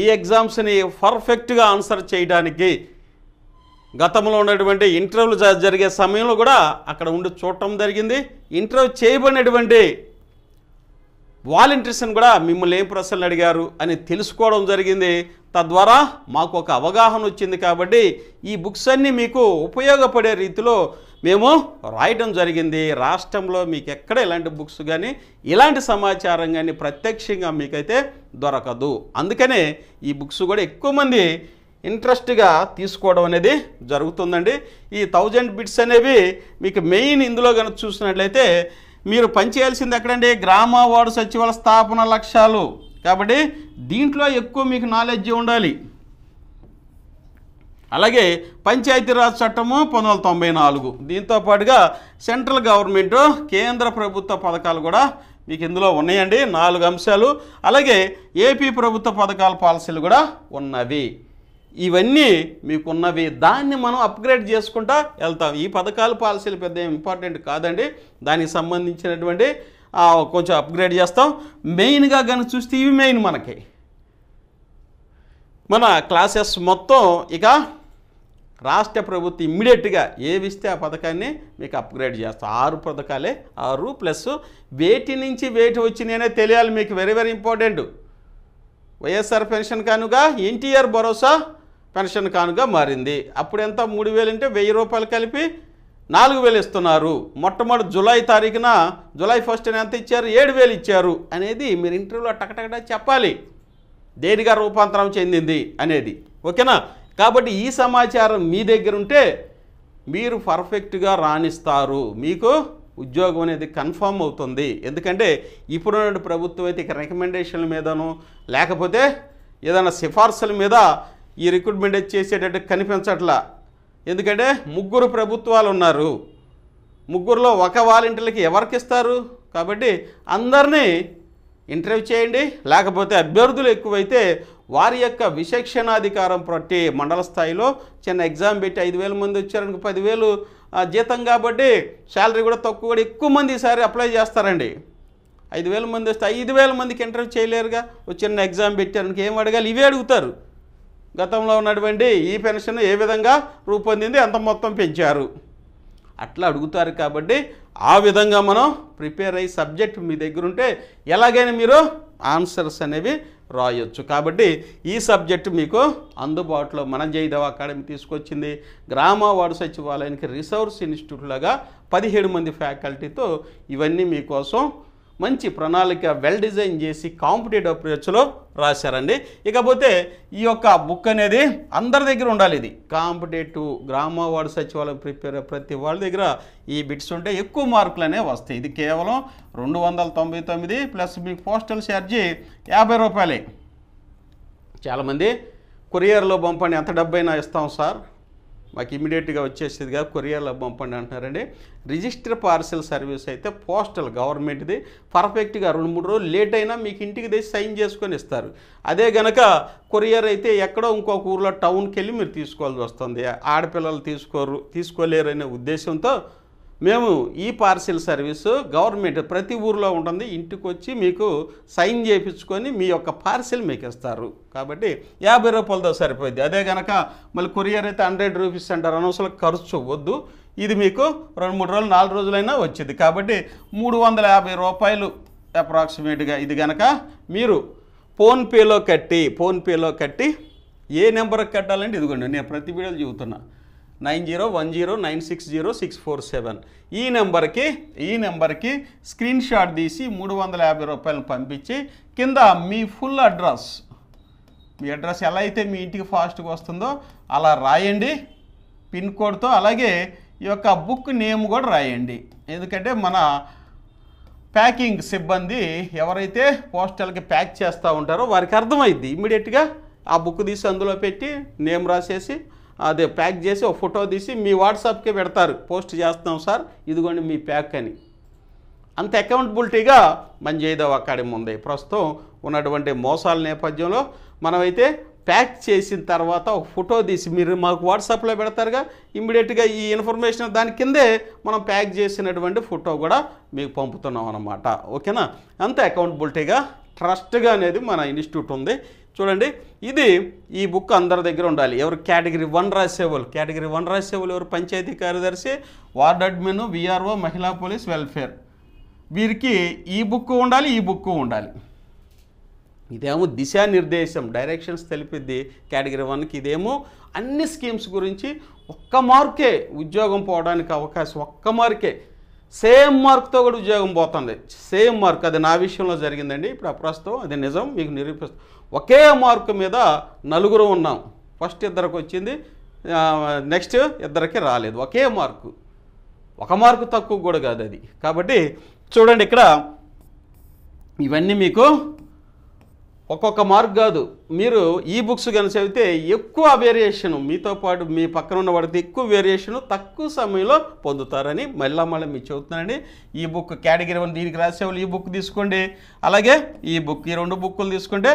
ఈ ఎగ్జామ్స్ని పర్ఫెక్ట్గా ఆన్సర్ చేయడానికి గతంలో ఉన్నటువంటి ఇంటర్వ్యూలు జరిగే సమయంలో కూడా అక్కడ ఉండి చూడటం జరిగింది ఇంటర్వ్యూ చేయబడినటువంటి వాలంటీర్స్ని కూడా మిమ్మల్ని ఏం ప్రశ్నలు అడిగారు అని తెలుసుకోవడం జరిగింది తద్వారా మాకు ఒక అవగాహన వచ్చింది కాబట్టి ఈ బుక్స్ అన్నీ మీకు ఉపయోగపడే రీతిలో మేము రాయడం జరిగింది రాష్ట్రంలో మీకు ఎక్కడ ఇలాంటి బుక్స్ కానీ ఇలాంటి సమాచారం కానీ ప్రత్యక్షంగా మీకైతే దొరకదు అందుకనే ఈ బుక్స్ కూడా ఎక్కువ మంది ఇంట్రెస్ట్గా తీసుకోవడం అనేది జరుగుతుందండి ఈ థౌజండ్ బిట్స్ అనేవి మీకు మెయిన్ ఇందులో కనుక చూసినట్లయితే మీరు పనిచేయాల్సింది ఎక్కడండి గ్రామ వార్డు సచివాల స్థాపన లక్ష్యాలు కాబట్టి దీంట్లో ఎక్కువ మీకు నాలెడ్జ్ ఉండాలి అలాగే పంచాయతీరాజ్ చట్టము పంతొమ్మిది వందల తొంభై నాలుగు దీంతోపాటుగా సెంట్రల్ గవర్నమెంట్ కేంద్ర ప్రభుత్వ పథకాలు కూడా మీకు ఇందులో ఉన్నాయండి నాలుగు అంశాలు అలాగే ఏపీ ప్రభుత్వ పథకాల పాలసీలు కూడా ఉన్నవి ఇవన్నీ మీకున్నవి దాన్ని మనం అప్గ్రేడ్ చేసుకుంటా వెళ్తాం ఈ పథకాలు పాలసీలు పెద్ద ఇంపార్టెంట్ కాదండి దానికి సంబంధించినటువంటి కొంచెం అప్గ్రేడ్ చేస్తాం మెయిన్గా కనుక చూస్తే ఇవి మెయిన్ మనకి మన క్లాసెస్ మొత్తం ఇక రాష్ట్ర ప్రభుత్వం ఇమ్మీడియట్గా ఏవిస్తే ఆ పథకాన్ని మీకు అప్గ్రేడ్ చేస్తాం ఆరు పథకాలే ఆరు ప్లస్ వేటి నుంచి వేటి వచ్చినాయనే తెలియాలి మీకు very very important YSR pension కానుగా ఎన్టీఆర్ భరోసా పెన్షన్ కానుగా మారింది అప్పుడు ఎంత మూడు వేలు అంటే వెయ్యి రూపాయలు కలిపి నాలుగు వేలు ఇస్తున్నారు మొట్టమొదటి జూలై తారీఖున జులై ఫస్ట్న ఎంత ఇచ్చారు ఏడు వేలు ఇచ్చారు అనేది మీరు ఇంటర్వ్యూలో టకటకట చెప్పాలి దేనిగా రూపాంతరం చెందింది అనేది ఓకేనా కాబట్టి ఈ సమాచారం మీ దగ్గర ఉంటే మీరు పర్ఫెక్ట్గా రాణిస్తారు మీకు ఉద్యోగం అనేది కన్ఫామ్ అవుతుంది ఎందుకంటే ఇప్పుడున్న ప్రభుత్వం అయితే ఇక రికమెండేషన్ల మీదను లేకపోతే ఏదైనా సిఫార్సుల మీద ఈ రిక్రూట్మెంట్ చేసేటట్టు కనిపించట్లా ఎందుకంటే ముగ్గురు ప్రభుత్వాలు ఉన్నారు ముగ్గురులో ఒక వాలంటీర్లకి ఎవరికి ఇస్తారు కాబట్టి అందరినీ ఇంటర్వ్యూ చేయండి లేకపోతే అభ్యర్థులు ఎక్కువైతే వారి యొక్క విచక్షణాధికారం ప్రతి మండల స్థాయిలో చిన్న ఎగ్జామ్ పెట్టి ఐదు వేల మంది వచ్చారనుకో పదివేలు జీతం కాబట్టి శాలరీ కూడా తక్కువ కూడా ఎక్కువ మంది ఈసారి అప్లై చేస్తారండి ఐదు వేల మంది వస్తే ఐదు వేల మందికి ఇంటర్వ్యూ చేయలేరుగా చిన్న ఎగ్జామ్ పెట్టారనుకో ఏం అడగాలి ఇవే అడుగుతారు గతంలో ఉన్నటువంటి ఈ పెన్షన్ ఏ విధంగా రూపొందింది ఎంత మొత్తం పెంచారు అట్లా అడుగుతారు కాబట్టి ఆ విధంగా మనం ప్రిపేర్ అయ్యి సబ్జెక్ట్ మీ దగ్గర ఉంటే ఎలాగైనా మీరు ఆన్సర్స్ అనేవి రాయొచ్చు కాబట్టి ఈ సబ్జెక్ట్ మీకు అందుబాటులో మన జయదేవ్ అకాడమీ తీసుకొచ్చింది గ్రామ వార్డు సచివాలయానికి రిసోర్స్ ఇన్స్టిట్యూట్లాగా పదిహేడు మంది ఫ్యాకల్టీతో ఇవన్నీ మీకోసం మంచి ప్రణాళిక వెల్ డిజైన్ చేసి కాంపిటేటివ్ అప్రోచ్లో రాశారండి ఇకపోతే ఈ యొక్క బుక్ అనేది అందరి దగ్గర ఉండాలి ఇది కాంపిటేటివ్ గ్రామ వార్డు సచివాలయం ప్రిపేర్ ప్రతి వాళ్ళ దగ్గర ఈ బిట్స్ ఉంటే ఎక్కువ మార్కులనే వస్తాయి ఇది కేవలం రెండు వందల తొంభై తొమ్మిది ప్లస్ మీకు పోస్టల్ ఛార్జీ యాభై రూపాయలే చాలామంది కొరియర్లో పంపండి ఎంత డబ్బైనా ఇస్తాం సార్ మాకు ఇమీడియట్గా వచ్చేసేది కాదు కొరియాలో పంపండి అంటున్నారండి రిజిస్టర్ పార్సల్ సర్వీస్ అయితే పోస్టల్ గవర్నమెంట్ది పర్ఫెక్ట్గా రెండు మూడు రోజులు లేట్ అయినా మీకు ఇంటికి తెచ్చి సైన్ చేసుకొని ఇస్తారు అదే గనక కొరియర్ అయితే ఎక్కడో ఇంకొక ఊర్లో టౌన్కి వెళ్ళి మీరు తీసుకోవాల్సి వస్తుంది ఆడపిల్లలు తీసుకోరు తీసుకోలేరు అనే ఉద్దేశంతో మేము ఈ పార్సిల్ సర్వీసు గవర్నమెంట్ ప్రతి ఊరిలో ఉంటుంది ఇంటికి వచ్చి మీకు సైన్ చేయించుకొని మీ యొక్క పార్సిల్ మీకు ఇస్తారు కాబట్టి యాభై రూపాయలతో సరిపోయింది అదే కనుక మళ్ళీ కొరియర్ అయితే హండ్రెడ్ రూపీస్ అంటారు అనవసరం ఖర్చు వద్దు ఇది మీకు రెండు మూడు రోజులు నాలుగు రోజులైనా వచ్చింది కాబట్టి మూడు వందల యాభై రూపాయలు అప్రాక్సిమేట్గా ఇది కనుక మీరు ఫోన్పేలో కట్టి ఫోన్పేలో కట్టి ఏ నెంబర్కి కట్టాలంటే ఇదిగోండి నేను ప్రతి వీడియోలు చెబుతున్నా nine zero one zero nine six zero six four seven ఈ నెంబర్కి ఈ నెంబర్కి స్క్రీన్ షాట్ తీసి మూడు వందల యాభై రూపాయలు పంపించి కింద మీ ఫుల్ అడ్రస్ మీ అడ్రస్ ఎలా అయితే మీ ఇంటికి ఫాస్ట్గా వస్తుందో అలా రాయండి పిన్ కోడ్తో అలాగే ఈ యొక్క బుక్ నేమ్ కూడా రాయండి ఎందుకంటే మన ప్యాకింగ్ సిబ్బంది ఎవరైతే పోస్టల్కి ప్యాక్ చేస్తూ ఉంటారో వారికి అర్థమైద్ది ఇమీడియట్గా ఆ బుక్ తీసి అందులో పెట్టి నేమ్ రాసేసి అదే ప్యాక్ చేసి ఒక ఫోటో తీసి మీ వాట్సాప్కే పెడతారు పోస్ట్ చేస్తాం సార్ ఇదిగోండి మీ ప్యాక్ అని అంత అకౌంటబిలిటీగా మంజేదవ్ అకాడమీ ఉంది ప్రస్తుతం ఉన్నటువంటి మోసాల నేపథ్యంలో మనమైతే ప్యాక్ చేసిన తర్వాత ఒక ఫోటో తీసి మీరు మాకు వాట్సాప్లో పెడతారుగా ఇమ్మీడియట్గా ఈ ఇన్ఫర్మేషన్ దాని కిందే మనం ప్యాక్ చేసినటువంటి ఫోటో కూడా మీకు పంపుతున్నాం అన్నమాట ఓకేనా అంత అకౌంటబిలిటీగా ట్రస్ట్గా అనేది మన ఇన్స్టిట్యూట్ ఉంది చూడండి ఇది ఈ బుక్ అందరి దగ్గర ఉండాలి ఎవరు కేటగిరీ వన్ రాసేవాళ్ళు కేటగిరీ వన్ రాసేవాళ్ళు ఎవరు పంచాయతీ కార్యదర్శి వార్డ్ అడ్మిన్ విఆర్ఓ మహిళా పోలీస్ వెల్ఫేర్ వీరికి ఈ బుక్ ఉండాలి ఈ బుక్ ఉండాలి ఇదేమో దిశానిర్దేశం డైరెక్షన్స్ తెలిపిద్ది కేటగిరీ వన్కి ఇదేమో అన్ని స్కీమ్స్ గురించి ఒక్క మార్కే ఉద్యోగం పోవడానికి అవకాశం ఒక్క మార్కే సేమ్ మార్క్తో కూడా ఉద్యోగం పోతుంది సేమ్ మార్క్ అది నా విషయంలో జరిగిందండి ఇప్పుడు అప్రస్తుతం అది నిజం మీకు నిరూపిస్తాం ఒకే మార్కు మీద నలుగురు ఉన్నాం ఫస్ట్ ఇద్దరికి వచ్చింది నెక్స్ట్ ఇద్దరికి రాలేదు ఒకే మార్కు ఒక మార్కు తక్కువ కూడా కాదు అది కాబట్టి చూడండి ఇక్కడ ఇవన్నీ మీకు ఒక్కొక్క మార్క్ కాదు మీరు ఈ బుక్స్ కనుక చదివితే ఎక్కువ వేరియేషను మీతో పాటు మీ పక్కన ఉన్న వాడికి ఎక్కువ వేరియేషను తక్కువ సమయంలో పొందుతారని మళ్ళా మళ్ళీ మీరు చెబుతున్నానండి ఈ బుక్ కేటగిరీ వన్ దీనికి రాసేవాళ్ళు ఈ బుక్ తీసుకోండి అలాగే ఈ బుక్ ఈ రెండు బుక్కులు తీసుకుంటే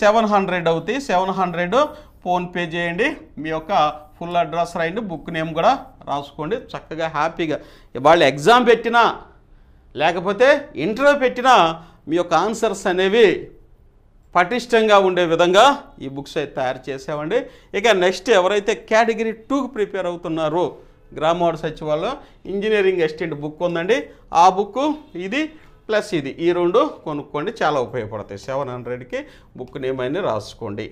సెవెన్ హండ్రెడ్ అవుతాయి సెవెన్ హండ్రెడ్ ఫోన్పే చేయండి మీ యొక్క ఫుల్ అడ్రస్ రాయండి బుక్ నేమ్ కూడా రాసుకోండి చక్కగా హ్యాపీగా వాళ్ళు ఎగ్జామ్ పెట్టినా లేకపోతే ఇంటర్వ్యూ పెట్టినా మీ యొక్క ఆన్సర్స్ అనేవి పటిష్టంగా ఉండే విధంగా ఈ బుక్స్ అయితే తయారు చేసామండి ఇక నెక్స్ట్ ఎవరైతే కేటగిరీ టూకి ప్రిపేర్ అవుతున్నారో గ్రామవాడ సచివాలయం ఇంజనీరింగ్ అసిస్టెంట్ బుక్ ఉందండి ఆ బుక్ ఇది ప్లస్ ఇది ఈ రెండు కొనుక్కోండి చాలా ఉపయోగపడతాయి సెవెన్ హండ్రెడ్కి బుక్ నేమ్ అయినా రాసుకోండి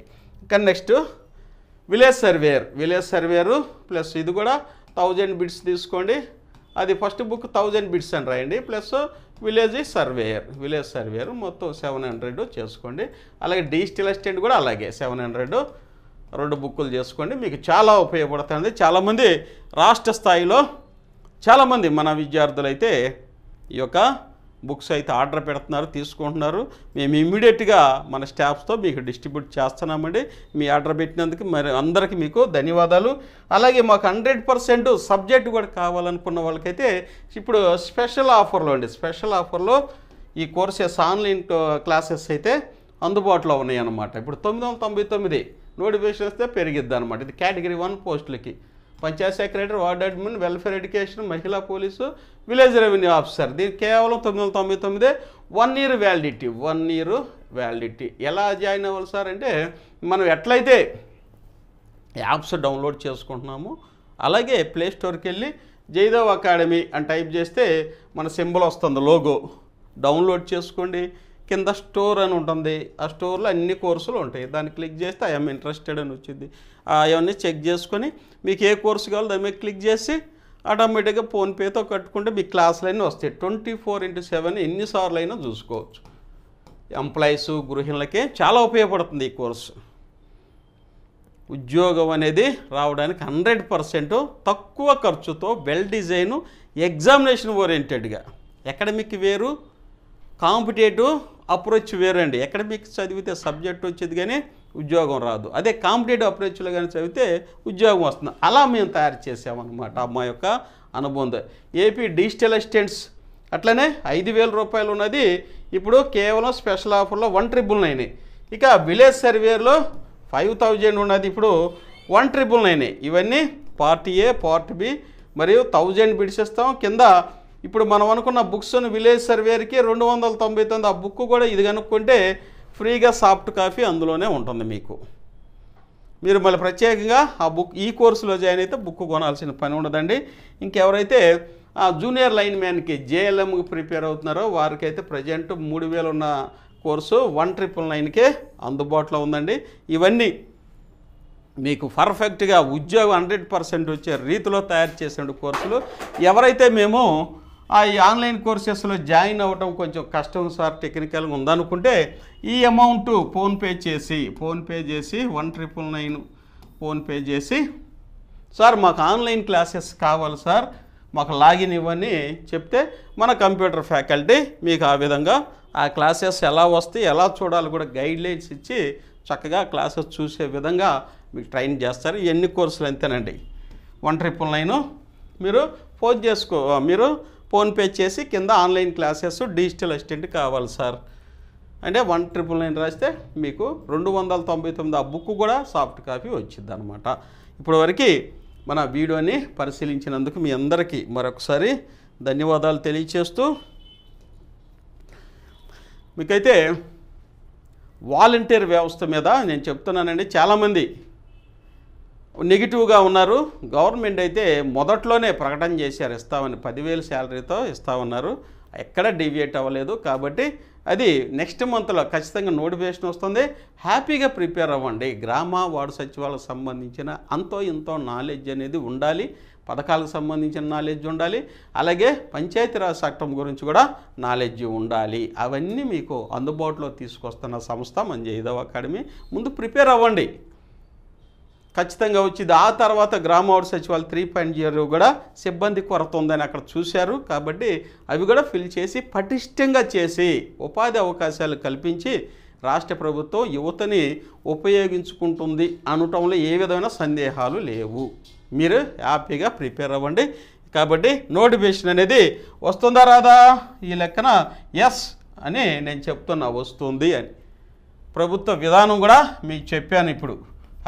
ఇంకా next village surveyor village surveyor plus ఇది కూడా థౌజండ్ బిడ్స్ తీసుకోండి అది ఫస్ట్ బుక్ థౌజండ్ బిడ్స్ అని రాయండి plus village surveyor village surveyor మొత్తం సెవెన్ హండ్రెడ్ చేసుకోండి అలాగే డిజిటల్ అసిస్టెంట్ కూడా అలాగే సెవెన్ హండ్రెడ్ రెండు బుక్కులు చేసుకోండి మీకు చాలా ఉపయోగపడుతుంది చాలామంది రాష్ట్ర స్థాయిలో చాలామంది మన విద్యార్థులైతే ఈ యొక్క బుక్స్ అయితే ఆర్డర్ పెడుతున్నారు తీసుకుంటున్నారు మేము ఇమ్మీడియట్గా మన స్టాఫ్స్తో మీకు డిస్ట్రిబ్యూట్ చేస్తున్నామండి మీ ఆర్డర్ పెట్టినందుకు మరి అందరికీ మీకు ధన్యవాదాలు అలాగే మాకు హండ్రెడ్ సబ్జెక్ట్ కూడా కావాలనుకున్న వాళ్ళకైతే ఇప్పుడు స్పెషల్ ఆఫర్లో అండి స్పెషల్ ఆఫర్లో ఈ కోర్సెస్ ఆన్లైన్ క్లాసెస్ అయితే అందుబాటులో అన్నమాట ఇప్పుడు తొమ్మిది వందల తొంభై తొమ్మిది నోటిఫికేషన్ వస్తే పెరిగిద్ది అనమాట ఇది కేటగిరీ వన్ పోస్టులకి panchayat secretary ward admin welfare education మహిళా పోలీసు విలేజ్ రెవెన్యూ ఆఫీసర్ దీని కేవలం తొమ్మిది వందల తొంభై తొమ్మిదే one year validity one year validity ఎలా జాయిన్ అవ్వాలి సార్ అంటే మనం ఎట్లయితే యాప్స్ డౌన్లోడ్ చేసుకుంటున్నాము అలాగే ప్లేస్టోర్కి వెళ్ళి జయదేవ్ అకాడమీ అని టైప్ చేస్తే మన సింబల్ వస్తుంది లోగో డౌన్లోడ్ చేసుకోండి కింద స్టోర్ అని ఉంటుంది ఆ స్టోర్లో అన్ని కోర్సులు ఉంటాయి దాన్ని క్లిక్ చేస్తే ఐఎమ్ ఇంట్రెస్టెడ్ అని వచ్చింది అవన్నీ చెక్ చేసుకొని మీకు ఏ కోర్సు కావాలో దాని మీద క్లిక్ చేసి ఆటోమేటిక్గా ఫోన్పేతో కట్టుకుంటే మీ అన్నీ వస్తాయి ట్వంటీ ఫోర్ ఇంటూ సెవెన్ ఎన్నిసార్లు అయినా చూసుకోవచ్చు ఎంప్లాయీస్ గృహిణులకే చాలా ఉపయోగపడుతుంది ఈ కోర్సు ఉద్యోగం అనేది రావడానికి హండ్రెడ్ పర్సెంట్ తక్కువ ఖర్చుతో వెల్ డిజైను ఎగ్జామినేషన్ ఓరియంటెడ్గా అకాడమిక్ వేరు కాంపిటేటివ్ అప్రోచ్ వేరండి అకాడమిక్స్ చదివితే సబ్జెక్ట్ వచ్చేది కానీ ఉద్యోగం రాదు అదే కాంపిటేటివ్ అప్రోచ్లో కానీ చదివితే ఉద్యోగం వస్తుంది అలా మేము తయారు చేసామన్నమాట మా యొక్క అనుబంధం ఏపీ డిజిటల్ అసిస్టెంట్స్ అట్లనే ఐదు వేల రూపాయలు ఉన్నది ఇప్పుడు కేవలం స్పెషల్ ఆఫర్లో వన్ ట్రిపుల్ నైన్ ఇక విలేజ్ సర్వేలో ఫైవ్ థౌజండ్ ఉన్నది ఇప్పుడు వన్ ట్రిపుల్ నైన్ ఇవన్నీ పార్ట్ ఏ పార్ట్ బి మరియు థౌజండ్ బిడ్స్ ఇస్తాం కింద ఇప్పుడు మనం అనుకున్న బుక్స్ విలేజ్ సర్వేర్కి రెండు వందల తొంభై తొమ్మిది ఆ బుక్ కూడా ఇది కనుక్కుంటే ఫ్రీగా సాఫ్ట్ కాఫీ అందులోనే ఉంటుంది మీకు మీరు మళ్ళీ ప్రత్యేకంగా ఆ బుక్ ఈ కోర్సులో జాయిన్ అయితే బుక్ కొనాల్సిన పని ఉండదండి ఇంకెవరైతే ఆ జూనియర్ లైన్ మ్యాన్కి జేఎల్ఎంకి ప్రిపేర్ అవుతున్నారో వారికైతే ప్రజెంట్ మూడు వేలు ఉన్న కోర్సు వన్ ట్రిపుల్ నైన్కే అందుబాటులో ఉందండి ఇవన్నీ మీకు పర్ఫెక్ట్గా ఉద్యోగం హండ్రెడ్ పర్సెంట్ వచ్చే రీతిలో తయారు చేసిన కోర్సులు ఎవరైతే మేము ఈ ఆన్లైన్ కోర్సెస్లో జాయిన్ అవ్వడం కొంచెం కష్టం సార్ టెక్నికల్గా ఉందనుకుంటే ఈ అమౌంట్ ఫోన్పే చేసి ఫోన్పే చేసి వన్ ట్రిపుల్ నైన్ ఫోన్పే చేసి సార్ మాకు ఆన్లైన్ క్లాసెస్ కావాలి సార్ మాకు లాగిన్ ఇవ్వని చెప్తే మన కంప్యూటర్ ఫ్యాకల్టీ మీకు ఆ విధంగా ఆ క్లాసెస్ ఎలా వస్తే ఎలా చూడాలి కూడా గైడ్లైన్స్ ఇచ్చి చక్కగా క్లాసెస్ చూసే విధంగా మీకు ట్రైన్ చేస్తారు ఎన్ని కోర్సులు అంతేనండి వన్ ట్రిపుల్ నైను మీరు ఫోన్ చేసుకో మీరు ఫోన్పే చేసి కింద ఆన్లైన్ క్లాసెస్ డిజిటల్ అసిస్టెంట్ కావాలి సార్ అంటే వన్ ట్రిపుల్ నైన్ రాస్తే మీకు రెండు వందల తొంభై తొమ్మిది ఆ బుక్ కూడా సాఫ్ట్ కాపీ వచ్చింది అనమాట ఇప్పటి వరకు మన వీడియోని పరిశీలించినందుకు మీ అందరికీ మరొకసారి ధన్యవాదాలు తెలియచేస్తూ మీకైతే వాలంటీర్ వ్యవస్థ మీద నేను చెప్తున్నానండి చాలామంది నెగిటివ్గా ఉన్నారు గవర్నమెంట్ అయితే మొదట్లోనే ప్రకటన చేశారు ఇస్తామని పదివేలు శాలరీతో ఇస్తా ఉన్నారు ఎక్కడ డివియేట్ అవ్వలేదు కాబట్టి అది నెక్స్ట్ మంత్లో ఖచ్చితంగా నోటిఫికేషన్ వస్తుంది హ్యాపీగా ప్రిపేర్ అవ్వండి గ్రామ వార్డు సచివాలకు సంబంధించిన అంతో ఇంతో నాలెడ్జ్ అనేది ఉండాలి పథకాలకు సంబంధించిన నాలెడ్జ్ ఉండాలి అలాగే పంచాయతీరాజ్ చట్టం గురించి కూడా నాలెడ్జ్ ఉండాలి అవన్నీ మీకు అందుబాటులో తీసుకొస్తున్న సంస్థ మన జైదవ అకాడమీ ముందు ప్రిపేర్ అవ్వండి ఖచ్చితంగా వచ్చింది ఆ తర్వాత గ్రామ వార్డు సచివాలయం త్రీ పాయింట్ జీరో కూడా సిబ్బంది కొరత ఉందని అక్కడ చూశారు కాబట్టి అవి కూడా ఫిల్ చేసి పటిష్టంగా చేసి ఉపాధి అవకాశాలు కల్పించి రాష్ట్ర ప్రభుత్వం యువతని ఉపయోగించుకుంటుంది అనటంలో ఏ విధమైన సందేహాలు లేవు మీరు హ్యాపీగా ప్రిపేర్ అవ్వండి కాబట్టి నోటిఫికేషన్ అనేది వస్తుందా రాదా ఈ లెక్కన ఎస్ అని నేను చెప్తున్నా వస్తుంది అని ప్రభుత్వ విధానం కూడా మీకు చెప్పాను ఇప్పుడు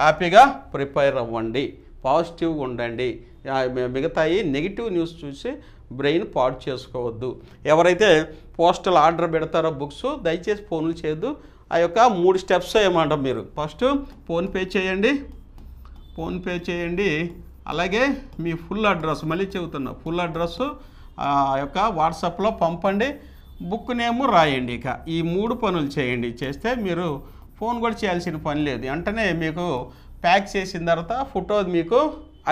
హ్యాపీగా ప్రిపేర్ అవ్వండి పాజిటివ్గా ఉండండి మిగతాయి నెగిటివ్ న్యూస్ చూసి బ్రెయిన్ పాడు చేసుకోవద్దు ఎవరైతే పోస్టల్ ఆర్డర్ పెడతారో బుక్స్ దయచేసి ఫోన్లు చేయొద్దు ఆ యొక్క మూడు స్టెప్స్ ఏమంట మీరు ఫస్ట్ ఫోన్పే చేయండి ఫోన్పే చేయండి అలాగే మీ ఫుల్ అడ్రస్ మళ్ళీ చెబుతున్నా ఫుల్ అడ్రస్ ఆ యొక్క వాట్సాప్లో పంపండి బుక్ నేము రాయండి ఇక ఈ మూడు పనులు చేయండి చేస్తే మీరు ఫోన్ కూడా చేయాల్సిన పని లేదు వెంటనే మీకు ప్యాక్ చేసిన తర్వాత ఫోటో మీకు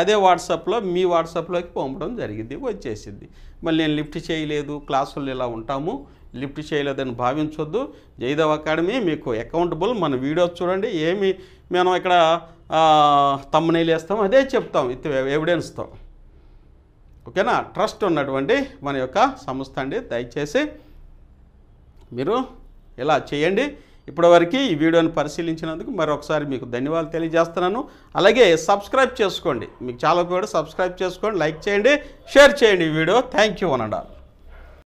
అదే వాట్సాప్లో మీ వాట్సాప్లోకి పంపడం జరిగింది వచ్చేసింది మళ్ళీ నేను లిఫ్ట్ చేయలేదు క్లాసులు ఇలా ఉంటాము లిఫ్ట్ చేయలేదని భావించొద్దు జైదవ్ అకాడమీ మీకు అకౌంటబుల్ మన వీడియోస్ చూడండి ఏమి మనం ఇక్కడ తమ్మనీళ్ళు అదే చెప్తాం విత్ ఎవిడెన్స్తో ఓకేనా ట్రస్ట్ ఉన్నటువంటి మన యొక్క సంస్థ అండి దయచేసి మీరు ఇలా చేయండి ఇప్పటివరకు ఈ వీడియోని పరిశీలించినందుకు మరొకసారి మీకు ధన్యవాదాలు తెలియజేస్తున్నాను అలాగే సబ్స్క్రైబ్ చేసుకోండి మీకు చాలా కూడా సబ్స్క్రైబ్ చేసుకోండి లైక్ చేయండి షేర్ చేయండి ఈ వీడియో థ్యాంక్ యూ అనండాలి